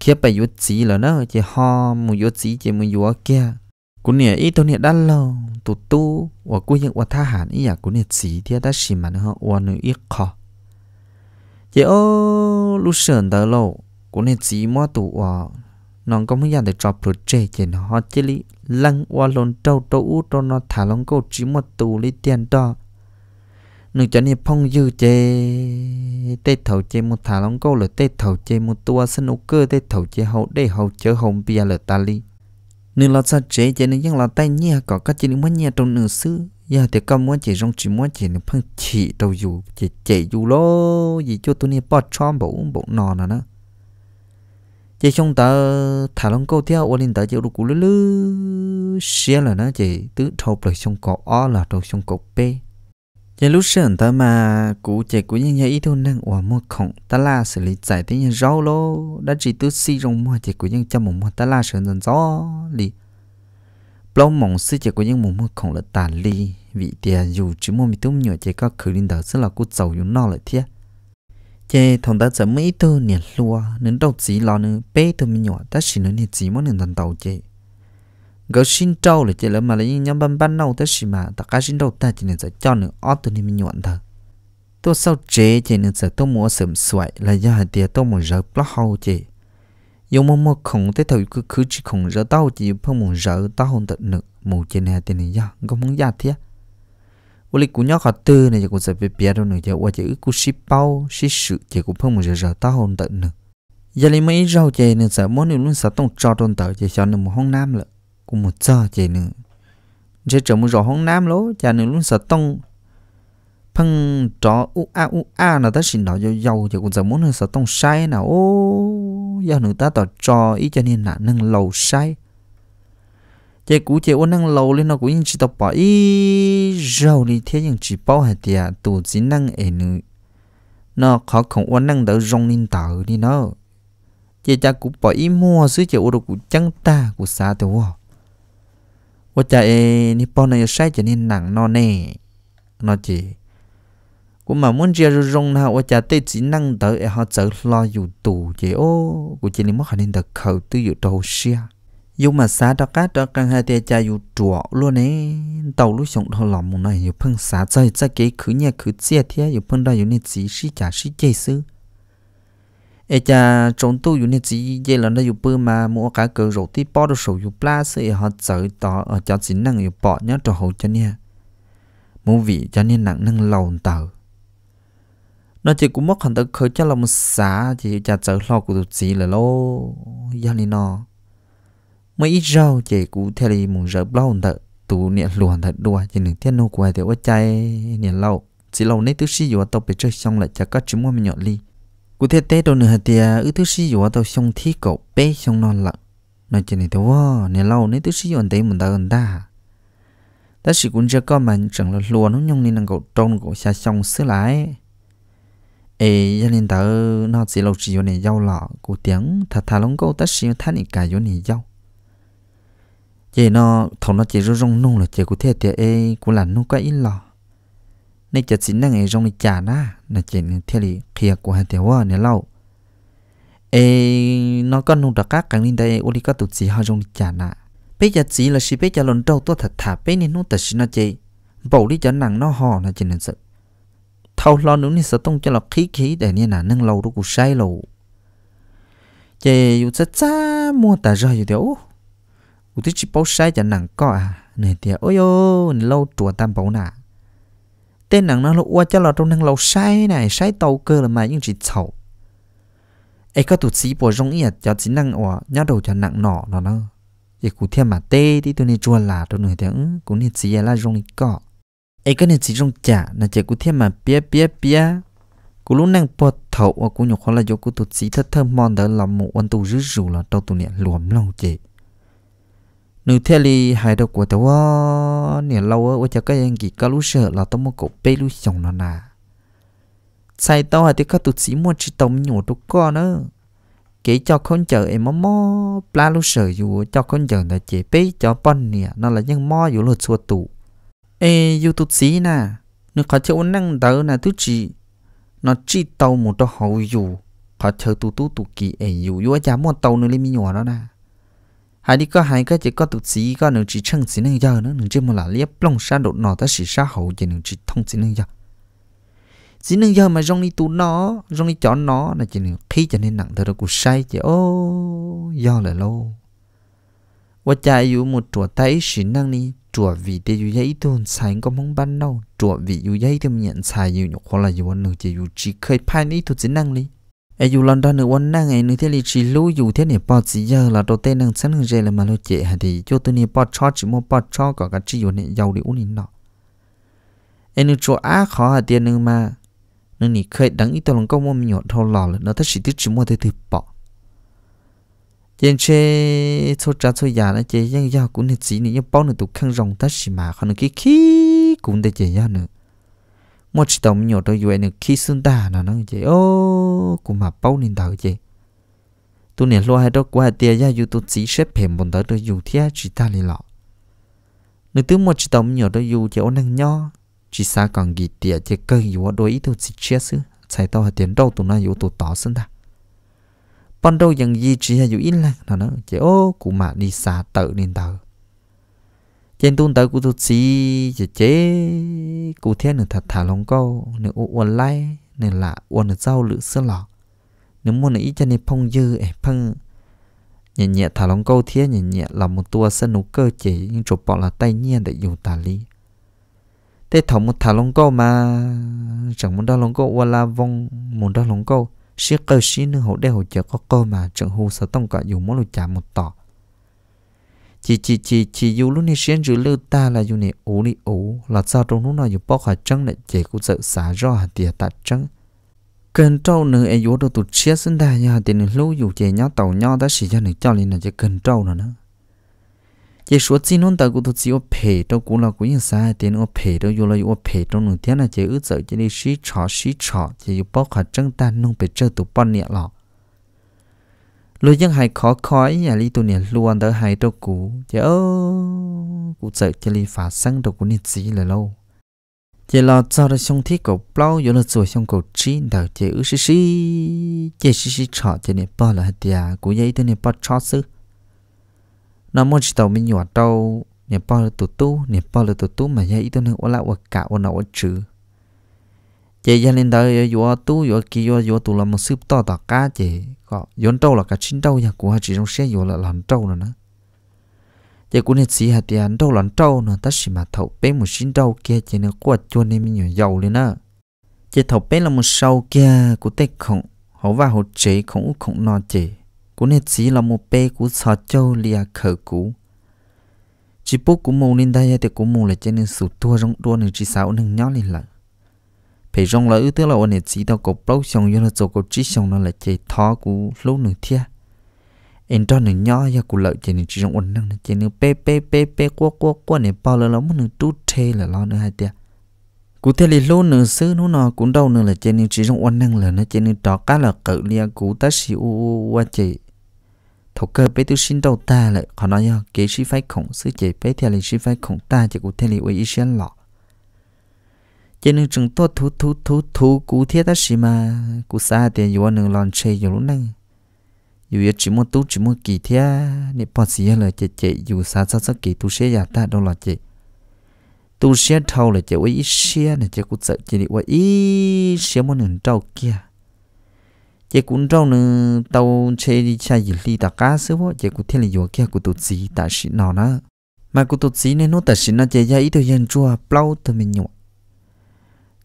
khi bà yếu chí là nó chỉ ho mù yếu chí chỉ mù yếu kia cũng nè ý tôi nè đã lâu tụ tu và cuối những và tha hẳn ý à cũng nè chí thì đã xì mà nó và nữ ý khó chỉ ô lúc sợ đỡ lâu cũng nè chí mua tụ và nó có muốn gia để cho bự chế chỉ nó chơi lý lăng và lồn trâu trâu út trâu nó thả lòng câu chỉ mua tụ lý tiền đó nung cho nên phong dư chê tê thầu chê một thả lòng câu là tê thầu chê một tua sân ô cơ tê thầu chê hậu đê hậu chớ hồng bia là ta li nung là sao chê chê nung ยัง là tay nhia có các chị nung muốn nhia trong nửa xứ giờ thì con muốn chỉ rong chỉ muốn chỉ nung phong chỉ đầu dù chỉ chỉ dù lô gì cho tôi nè bọt chom bổ bổ nò nè nữa chị trong tờ thả lòng câu theo ô linh tờ chịu đủ cú lư lư xia là nó chị tứ thâu lời trong cổ o là đầu trong cổ p giờ lúc sớm ta mà cụ chạy của nhân nhà ít thôi năng ủa mua khổng ta la xử lý giải tiếng nhân rau lô đã chỉ tôi si rong mua chạy của nhân cho một mua ta la sơn dần gió lì plong mộng si chạy của nhân một mua khổng là tàn lì vị tiền dù chỉ mua mi tôm nhỏ chạy có khử linh đầu rất là cụ giàu yếu no lại thiệt chạy thằng ta sợ mấy tôi nè lúa nên đâu chỉ lo nữa bé tôi mi nhỏ ta chỉ nên chỉ muốn nên thằng tàu chạy gỡ xin trâu là chỉ là mà là nhóm ban ban nâu tới xì mà ta cá xin trâu ta chỉ nên sẽ cho nữa ót tôi đi mình nhuận thờ tôi sau chế chỉ nên sẽ tôi muốn sớm xoay là do hai tia tôi muốn rỡ block hậu chế dùng một một khổng tới thời cứ cứ chỉ khổng rỡ tao chỉ phong muốn rỡ tao không tận nữa mù trên này tiền này do không muốn giá thiết ô lịch của nhóc họ tư này cũng sẽ bị bịa nữa chứ ô chứ ship bao ship sự chỉ cũng phong muốn rỡ tao không tận nữa giờ lấy mấy rau chè nên sẽ muốn luôn sẽ tông cho tồn tại chỉ cho một hông nam lợi cũng một cho chị nữa sẽ trở một rõ hông nam lố cha nữa luôn sợ tông phăng trò u a u a là ta xin đó cho giàu, chứ cũng giờ muốn hơn sợ tông sai nào ô giờ nữa ta tỏ trò ý cho nên là nâng lầu sai chị cũ chị ôn nâng lầu lên nó cũng như chỉ tập bỏ ý rầu đi thế nhưng chỉ bao hạt tiệt tụ chỉ nâng ế nữ nó khó không ôn nâng đỡ rong lên tàu đi nó chị cha cũng bỏ ý mua sứ chị ô đồ cũng chẳng ta cũng xa tiểu hoa ว่าจะเอนี่ปอนในใช้จะนี่หนังนอนเน่นอจีกูมามุ่งจะรงนะว่าจะเตจินั่งเตอเขาเจอรออยู่ตู่เจโอ้กูจะนี่มั่งหันเดเขาตื้ออยู่โตเชียยุ่มาซาตะกะตะกังหาเตจาอยู่จั่วล้วนเน่เต่าลุชงทอหลอมมึงหน่อยอยู่เพิ่งสาใจจะเก๋คือเนี่ยคือเจียเทียอยู่เพิ่งได้อยู่ในจีชิจ่าชิเจซื้อ ê cha trốn tu yu nên chỉ dễ là nó yu bơ mà mua cả cờ rổ tí bỏ đồ sổ yu pla sẽ họ chở tỏ ở cho chính năng yu bỏ nhá cho hậu cho nha mua vị cho nên nặng năng lầu tờ nó chỉ cũng mất hẳn tờ khởi cho là một xã chỉ cha chở lo của tụi chỉ là lô gia ni nó mấy ít rau chỉ cũng theo đi muốn rỡ lâu tờ tụ niệm luồn thật đùa chỉ nên thiên nô của thì ô chay niệm lâu chỉ lâu nấy tứ sĩ yu tao bị chơi xong lại chả có chúng mua mình nhọn ly cụ thể tế đồ nửa tia ư thứ sĩ dùa tàu xong thi cậu bé xong non lặng nói chuyện này tao vô nè lâu nè thứ sĩ dùa tế mình ta gần ta ta sĩ cũng chưa có mà chẳng là lùa nó nhung nên cậu trong cậu xa xong xứ lại ê e, gia nên tớ nó chỉ lâu chỉ dùa này dâu lọ cụ tiếng thật thà lông câu ta sĩ thán ý cả dùa này dâu vậy nó thằng nó chỉ rong nung là chỉ cụ thể tia ê e, cụ là nung cái ít lọ nên chợt xin năng ấy rong đi chả na là chuyện thế lì khía của hai tiểu hoa nè lâu ê nó có nung đặc các càng linh đây ô đi có tụt gì hai chả na bây giờ chỉ là si bây giờ lần đầu tôi thật bây nên nó thật xin nó chơi bầu đi cho nặng nó hò là chuyện nên sự thâu lo nữa nên sợ tông cho là khí khí để nên là nâng lâu đó cũng sai lâu chơi dù chắc chắn mua tà rồi dù tiểu ủ tí chỉ bao sai cho nặng có à này thì ôi ô lâu chùa tam bảo nà tên nàng nó qua cho lọt trong nàng lầu sai này sai tàu cơ là mà những chỉ xấu ấy có tụt sĩ bộ rong yết cho chỉ năng ủa nhá đầu cho nặng nọ nó nó vậy cụ thêm mà tê thì tôi nên chua là tôi nói tiếng cũng nên chỉ là rong cọ ấy có nên chỉ rong chả là chỉ cụ thêm mà bia bia bia cụ lúc năng bọt thầu và cụ nhục khó là do cụ tụt sĩ thất thơm mòn đỡ lòng một quan tù rứ rủ là tàu tụ niệm luồm lòng chị nếu thế thì hai đầu của tao ờ, nè lâu á ôi chả cái anh gì cả lúc sợ là tao muốn cổ bê lúc chồng nó nà sai tao hay thì các tụt sĩ mua chỉ tông nhổ tụt con nữa kể cho con chờ em mò mò pla lúc sợ dù cho con chờ là chế bê cho bận nè nó là những mò dù lột xua tụ ê dù tụt sĩ nè nếu khó ôn năng đỡ nè tụt chỉ nó chỉ tàu một đó hậu dù khó chơi tụt tụt tụt kỳ ê dù dù nhà mua tàu nữa lên mi nhổ đó nè hai đi có hai cái chỉ có tụt xí có nửa chỉ chân xí nâng giờ nữa nửa chỉ một là liếp long sa đột nọ ta xí sa hậu chỉ nửa chỉ thông xí nâng giờ xí nâng giờ mà rong đi tụ nó rong đi chọn nó là chỉ nửa khi cho nên nặng thở được cục say chỉ ô do là lâu và chạy yêu một chùa tay xí năng đi chùa vị để yêu giấy thôn sai có mong ban đâu chùa vị yêu giấy thì nhận xài yêu nhục hoặc là yêu nửa chỉ yêu chỉ khơi phai đi tụt xí năng đi ai dù lần đó nữa quan đang ai nữa thế là chỉ lưu dù thế này bao chỉ giờ là đầu tiên đang sẵn hàng giờ là mà lo chế hả thì cho tôi này bỏ cho chỉ một bỏ cho cả cái chỉ dù này giàu để uống nín nọ ai nữa chỗ á khó hả tiền nữa mà nữa nhị khơi đắng ít tôi lòng công mua mình nhọt lò là nó thật sự tiếc chỉ mua thế thì bỏ trên xe số trả số già nó chế giang giàu cũng hết chỉ nữa bao nữa tụ khăn rồng thật sự mà không được cái khí cũng để chế giàu nữa một chỉ tổng nhiều đôi vậy nữa khi xuân ta nó nó vậy ô cũng mà bao nên tao vậy tu nè lo hai đó qua tia ra dù tu chỉ xếp phèm bọn tớ đôi dù thia chỉ ta lì lọ nữ tướng một chỉ tông nhỏ đôi dù chỉ ô năng nho chỉ xa còn gì tia chị cây dù đôi ý tu chỉ chia xứ chạy tàu hai tiền đâu tụ nó dù tụ tỏ xuân ta ban đầu dần gì chỉ hai dù ít là nó nó chị ô cũng mà đi xa tự nên tao trên tuần tới cụ thuật sĩ chế chế cụ thiên nửa thật thả lòng câu nếu u uẩn lai nửa là uẩn nửa rau lửa sơn lọ nếu muốn nửa cho nên phong dư ấy phong nhẹ nhẹ thả lòng câu thiên nhẹ nhẹ là một tua sân nụ cơ chế nhưng chụp bỏ là tay nhiên để dùng tà lý thế thảo một thả lòng câu mà chẳng muốn đo lòng câu uẩn là vong muốn đo lòng câu sĩ cơ sĩ nửa hậu đeo hậu chợ có cơ mà chẳng hù sợ tông cả dùng mỗi lúc chả một tỏ chỉ chỉ chỉ chỉ dù lúc này xuyên chữ lưu ta là dù này ủ đi ủ là sao trong lúc nào dù bóc hạt chân này chỉ có sợ xả rõ hạt tiền tạt trắng cần trâu nữa ai vô đâu tụt chia sinh ra nhà tiền lưu dù chỉ nhau tàu nhau đã xỉ cho này cho nên là chỉ cần trâu nữa nữa chỉ số chỉ nón ta cũng tụt chỉ ô phê đâu cũng là cũng như sai tiền ô phê đâu dù là ô phê trong nửa tiếng là chỉ ước sợ chỉ đi xí chọ xí chọ chỉ dù bóc hạt chân ta nông bị chơi tụt bận nhiêu lọ lo yang hai khó khói nhà li tu nè luôn đỡ hai đâu cũ chớ cụ sợ cho li phá sang đâu cũ nít gì là lâu chỉ lo cho ra xong thiết cổ plau yếu là rồi xong cổ chi đầu chỉ ứ xí xí chỉ xí xí chọ chỉ nè bao là hạt tiề cụ vậy tu nè bao chọ sư nó muốn chỉ tàu mình nhọt đâu nè bao là tụ tu nè bao là tụ tu mà vậy tu nè ủa lại ủa cả ủa nào ủa chữ chị gia đình tới yo tu yo ki yo yo tu là một súp to tạc cá chị có yon trâu là cả chín trâu nhà của chị trong xe yo là lần trâu nữa nữa chị cũng nên xí hạt tiền trâu lần trâu nữa ta chỉ mà thầu bé một chín trâu kia chị nó quạt cho nên mình nhiều dầu lên nữa chị thầu bé là một sâu kia của tết khổng họ và họ chị khổng khổng nọ chị cũng nên xí là một bé của sọ châu lia khờ cũ chỉ bố của mù nên đây thì của mù là cho nên sụt tua trong tua nên chỉ sao nên nhó lên lại phải rong là ưu tức là ôn này chỉ đâu có bao xong cho là cho có chỉ xong nó là chạy thó cú lâu nửa thia em cho nửa nhỏ ya cú lợi chạy nửa chỉ rong ôn năng là chạy nửa pe pe pe pe qua qua qua này bao là lắm nửa tu thế là lo nửa hai tia cú thế là lâu nửa xứ nó nó cũng đâu nửa là chạy nửa chỉ rong ôn năng là nó chạy nửa trò cá là cự lia cú ta xì u u qua chạy thầu cơ bé tôi xin đầu ta lại họ nói ya kế sĩ phải khổng sư chạy bé theo là sĩ phải khổng ta chạy cú thế là uy ý xin lọ cho nên chúng tôi thu thu thu thu cụ thiết ta gì mà cụ xa thì dù anh lòn chơi dù lúc này dù giờ chỉ muốn tú chỉ một kỳ thiết nè bỏ xí là chạy chạy dù xa xa xa kỳ tu sẽ giả ta đâu là chạy tu sẽ thâu là chạy quay xe này chạy cụ sợ chạy đi quay xe một nửa trâu kia chạy cú trâu nữa tàu chơi đi chạy gì đi ta cá sữa vô chạy cụ thiết là dù kia cụ tu gì ta xí nào đó mà cụ tu gì nên nó ta xí nó chạy ra ít thời gian chua plau thì mình nhộn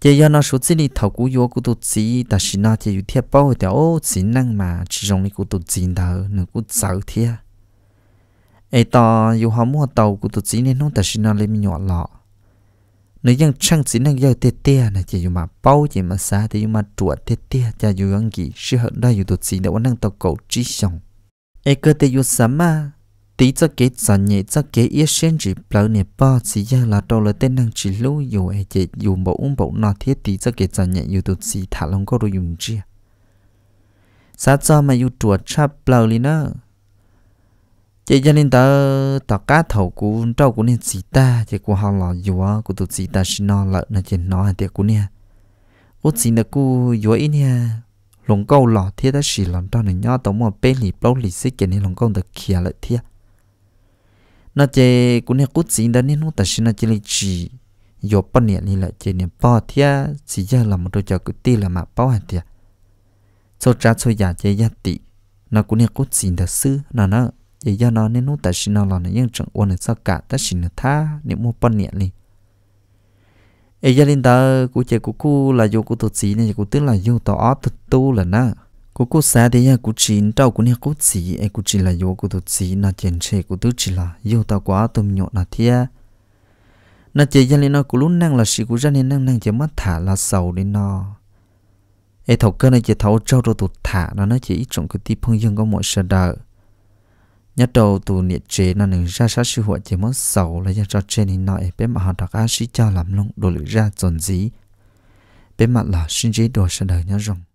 chỉ do nó số tiền đi thầu cú vô cú tụt chỉ ta xin nó chỉ theo bao thì ô chỉ năng mà chỉ dùng đi cú tụt chỉ thở nữa cú sợ thia ai ta yêu họ mua tàu cú tụt chỉ nên nó ta xin nó lên nhỏ lọ nếu dân chẳng chỉ năng giao tê tê này chỉ dùng mà bao chỉ mà xa thì dùng mà chuột tê tê chỉ dùng gì sự hợp đó dùng tụt chỉ để uống năng tàu cầu trí sống ai cơ tê dùng sắm mà tí cho cái giờ nhẹ cho cái ý sen chỉ bao nè ba chỉ ra là đâu là tên năng chỉ lưu dù ai chỉ dù bộ uống bộ nọ thiết tí cho cái giờ nhẹ dù tụt gì thả lòng có đồ dùng chia sao cho mà dù chuột chắp bao lên nữa chỉ cho nên ta tớ cá thầu cũng trâu của nên chỉ ta chỉ của họ là dù á của tụt gì ta xin nó lợn là chỉ nó hàng tiệc của nè út gì nè cô dù ấy nè lòng câu lọ thiết ta chỉ lòng trâu này nhỏ tổng một bên lì bao lì xích cái này lòng câu được kia lại thiết nó chế cũng nhà cút gì đó nên nó ta xin nó chế lấy chỉ do bận nhẹ như là chế niệm bao thia chỉ ra là một đôi chờ cứ ti là mà bao hạt thia số trả số giả chế giá tỷ nó cũng nhà cút gì đó sư nó nó chế giá nó nên nó ta xin nó là nó yên chẳng ổn là sao cả ta xin nó tha niệm mua bận nhẹ liền ấy gia đình ta cũng chế cũng là vô cũng tổ chỉ nên cũng tức là vô tổ ó thực tu là nó cô cô xa đấy à cô chỉ tao cũng hiểu cô chỉ em cô chỉ là yêu cô tôi chỉ na tiền xe cô tôi chỉ là yêu tao quá tôi nhọ na thia na chế gia lên nó cô lúc năng là sĩ cô gia lên năng năng chế mất thả là sầu đến nó em thầu cơ này chế thầu trâu rồi tụt thả nó nó chế ít trọng cái tí phong dương có mọi sợ đợi nhất đầu tụ nhiệt chế nó nâng ra sát sư hội chế mất sầu là do cho trên hình nội bé mà họ đặt á sĩ cho làm luôn, đồ lưỡi ra dồn dí bé mặt là sinh chế đồ sợ đời nhá rồng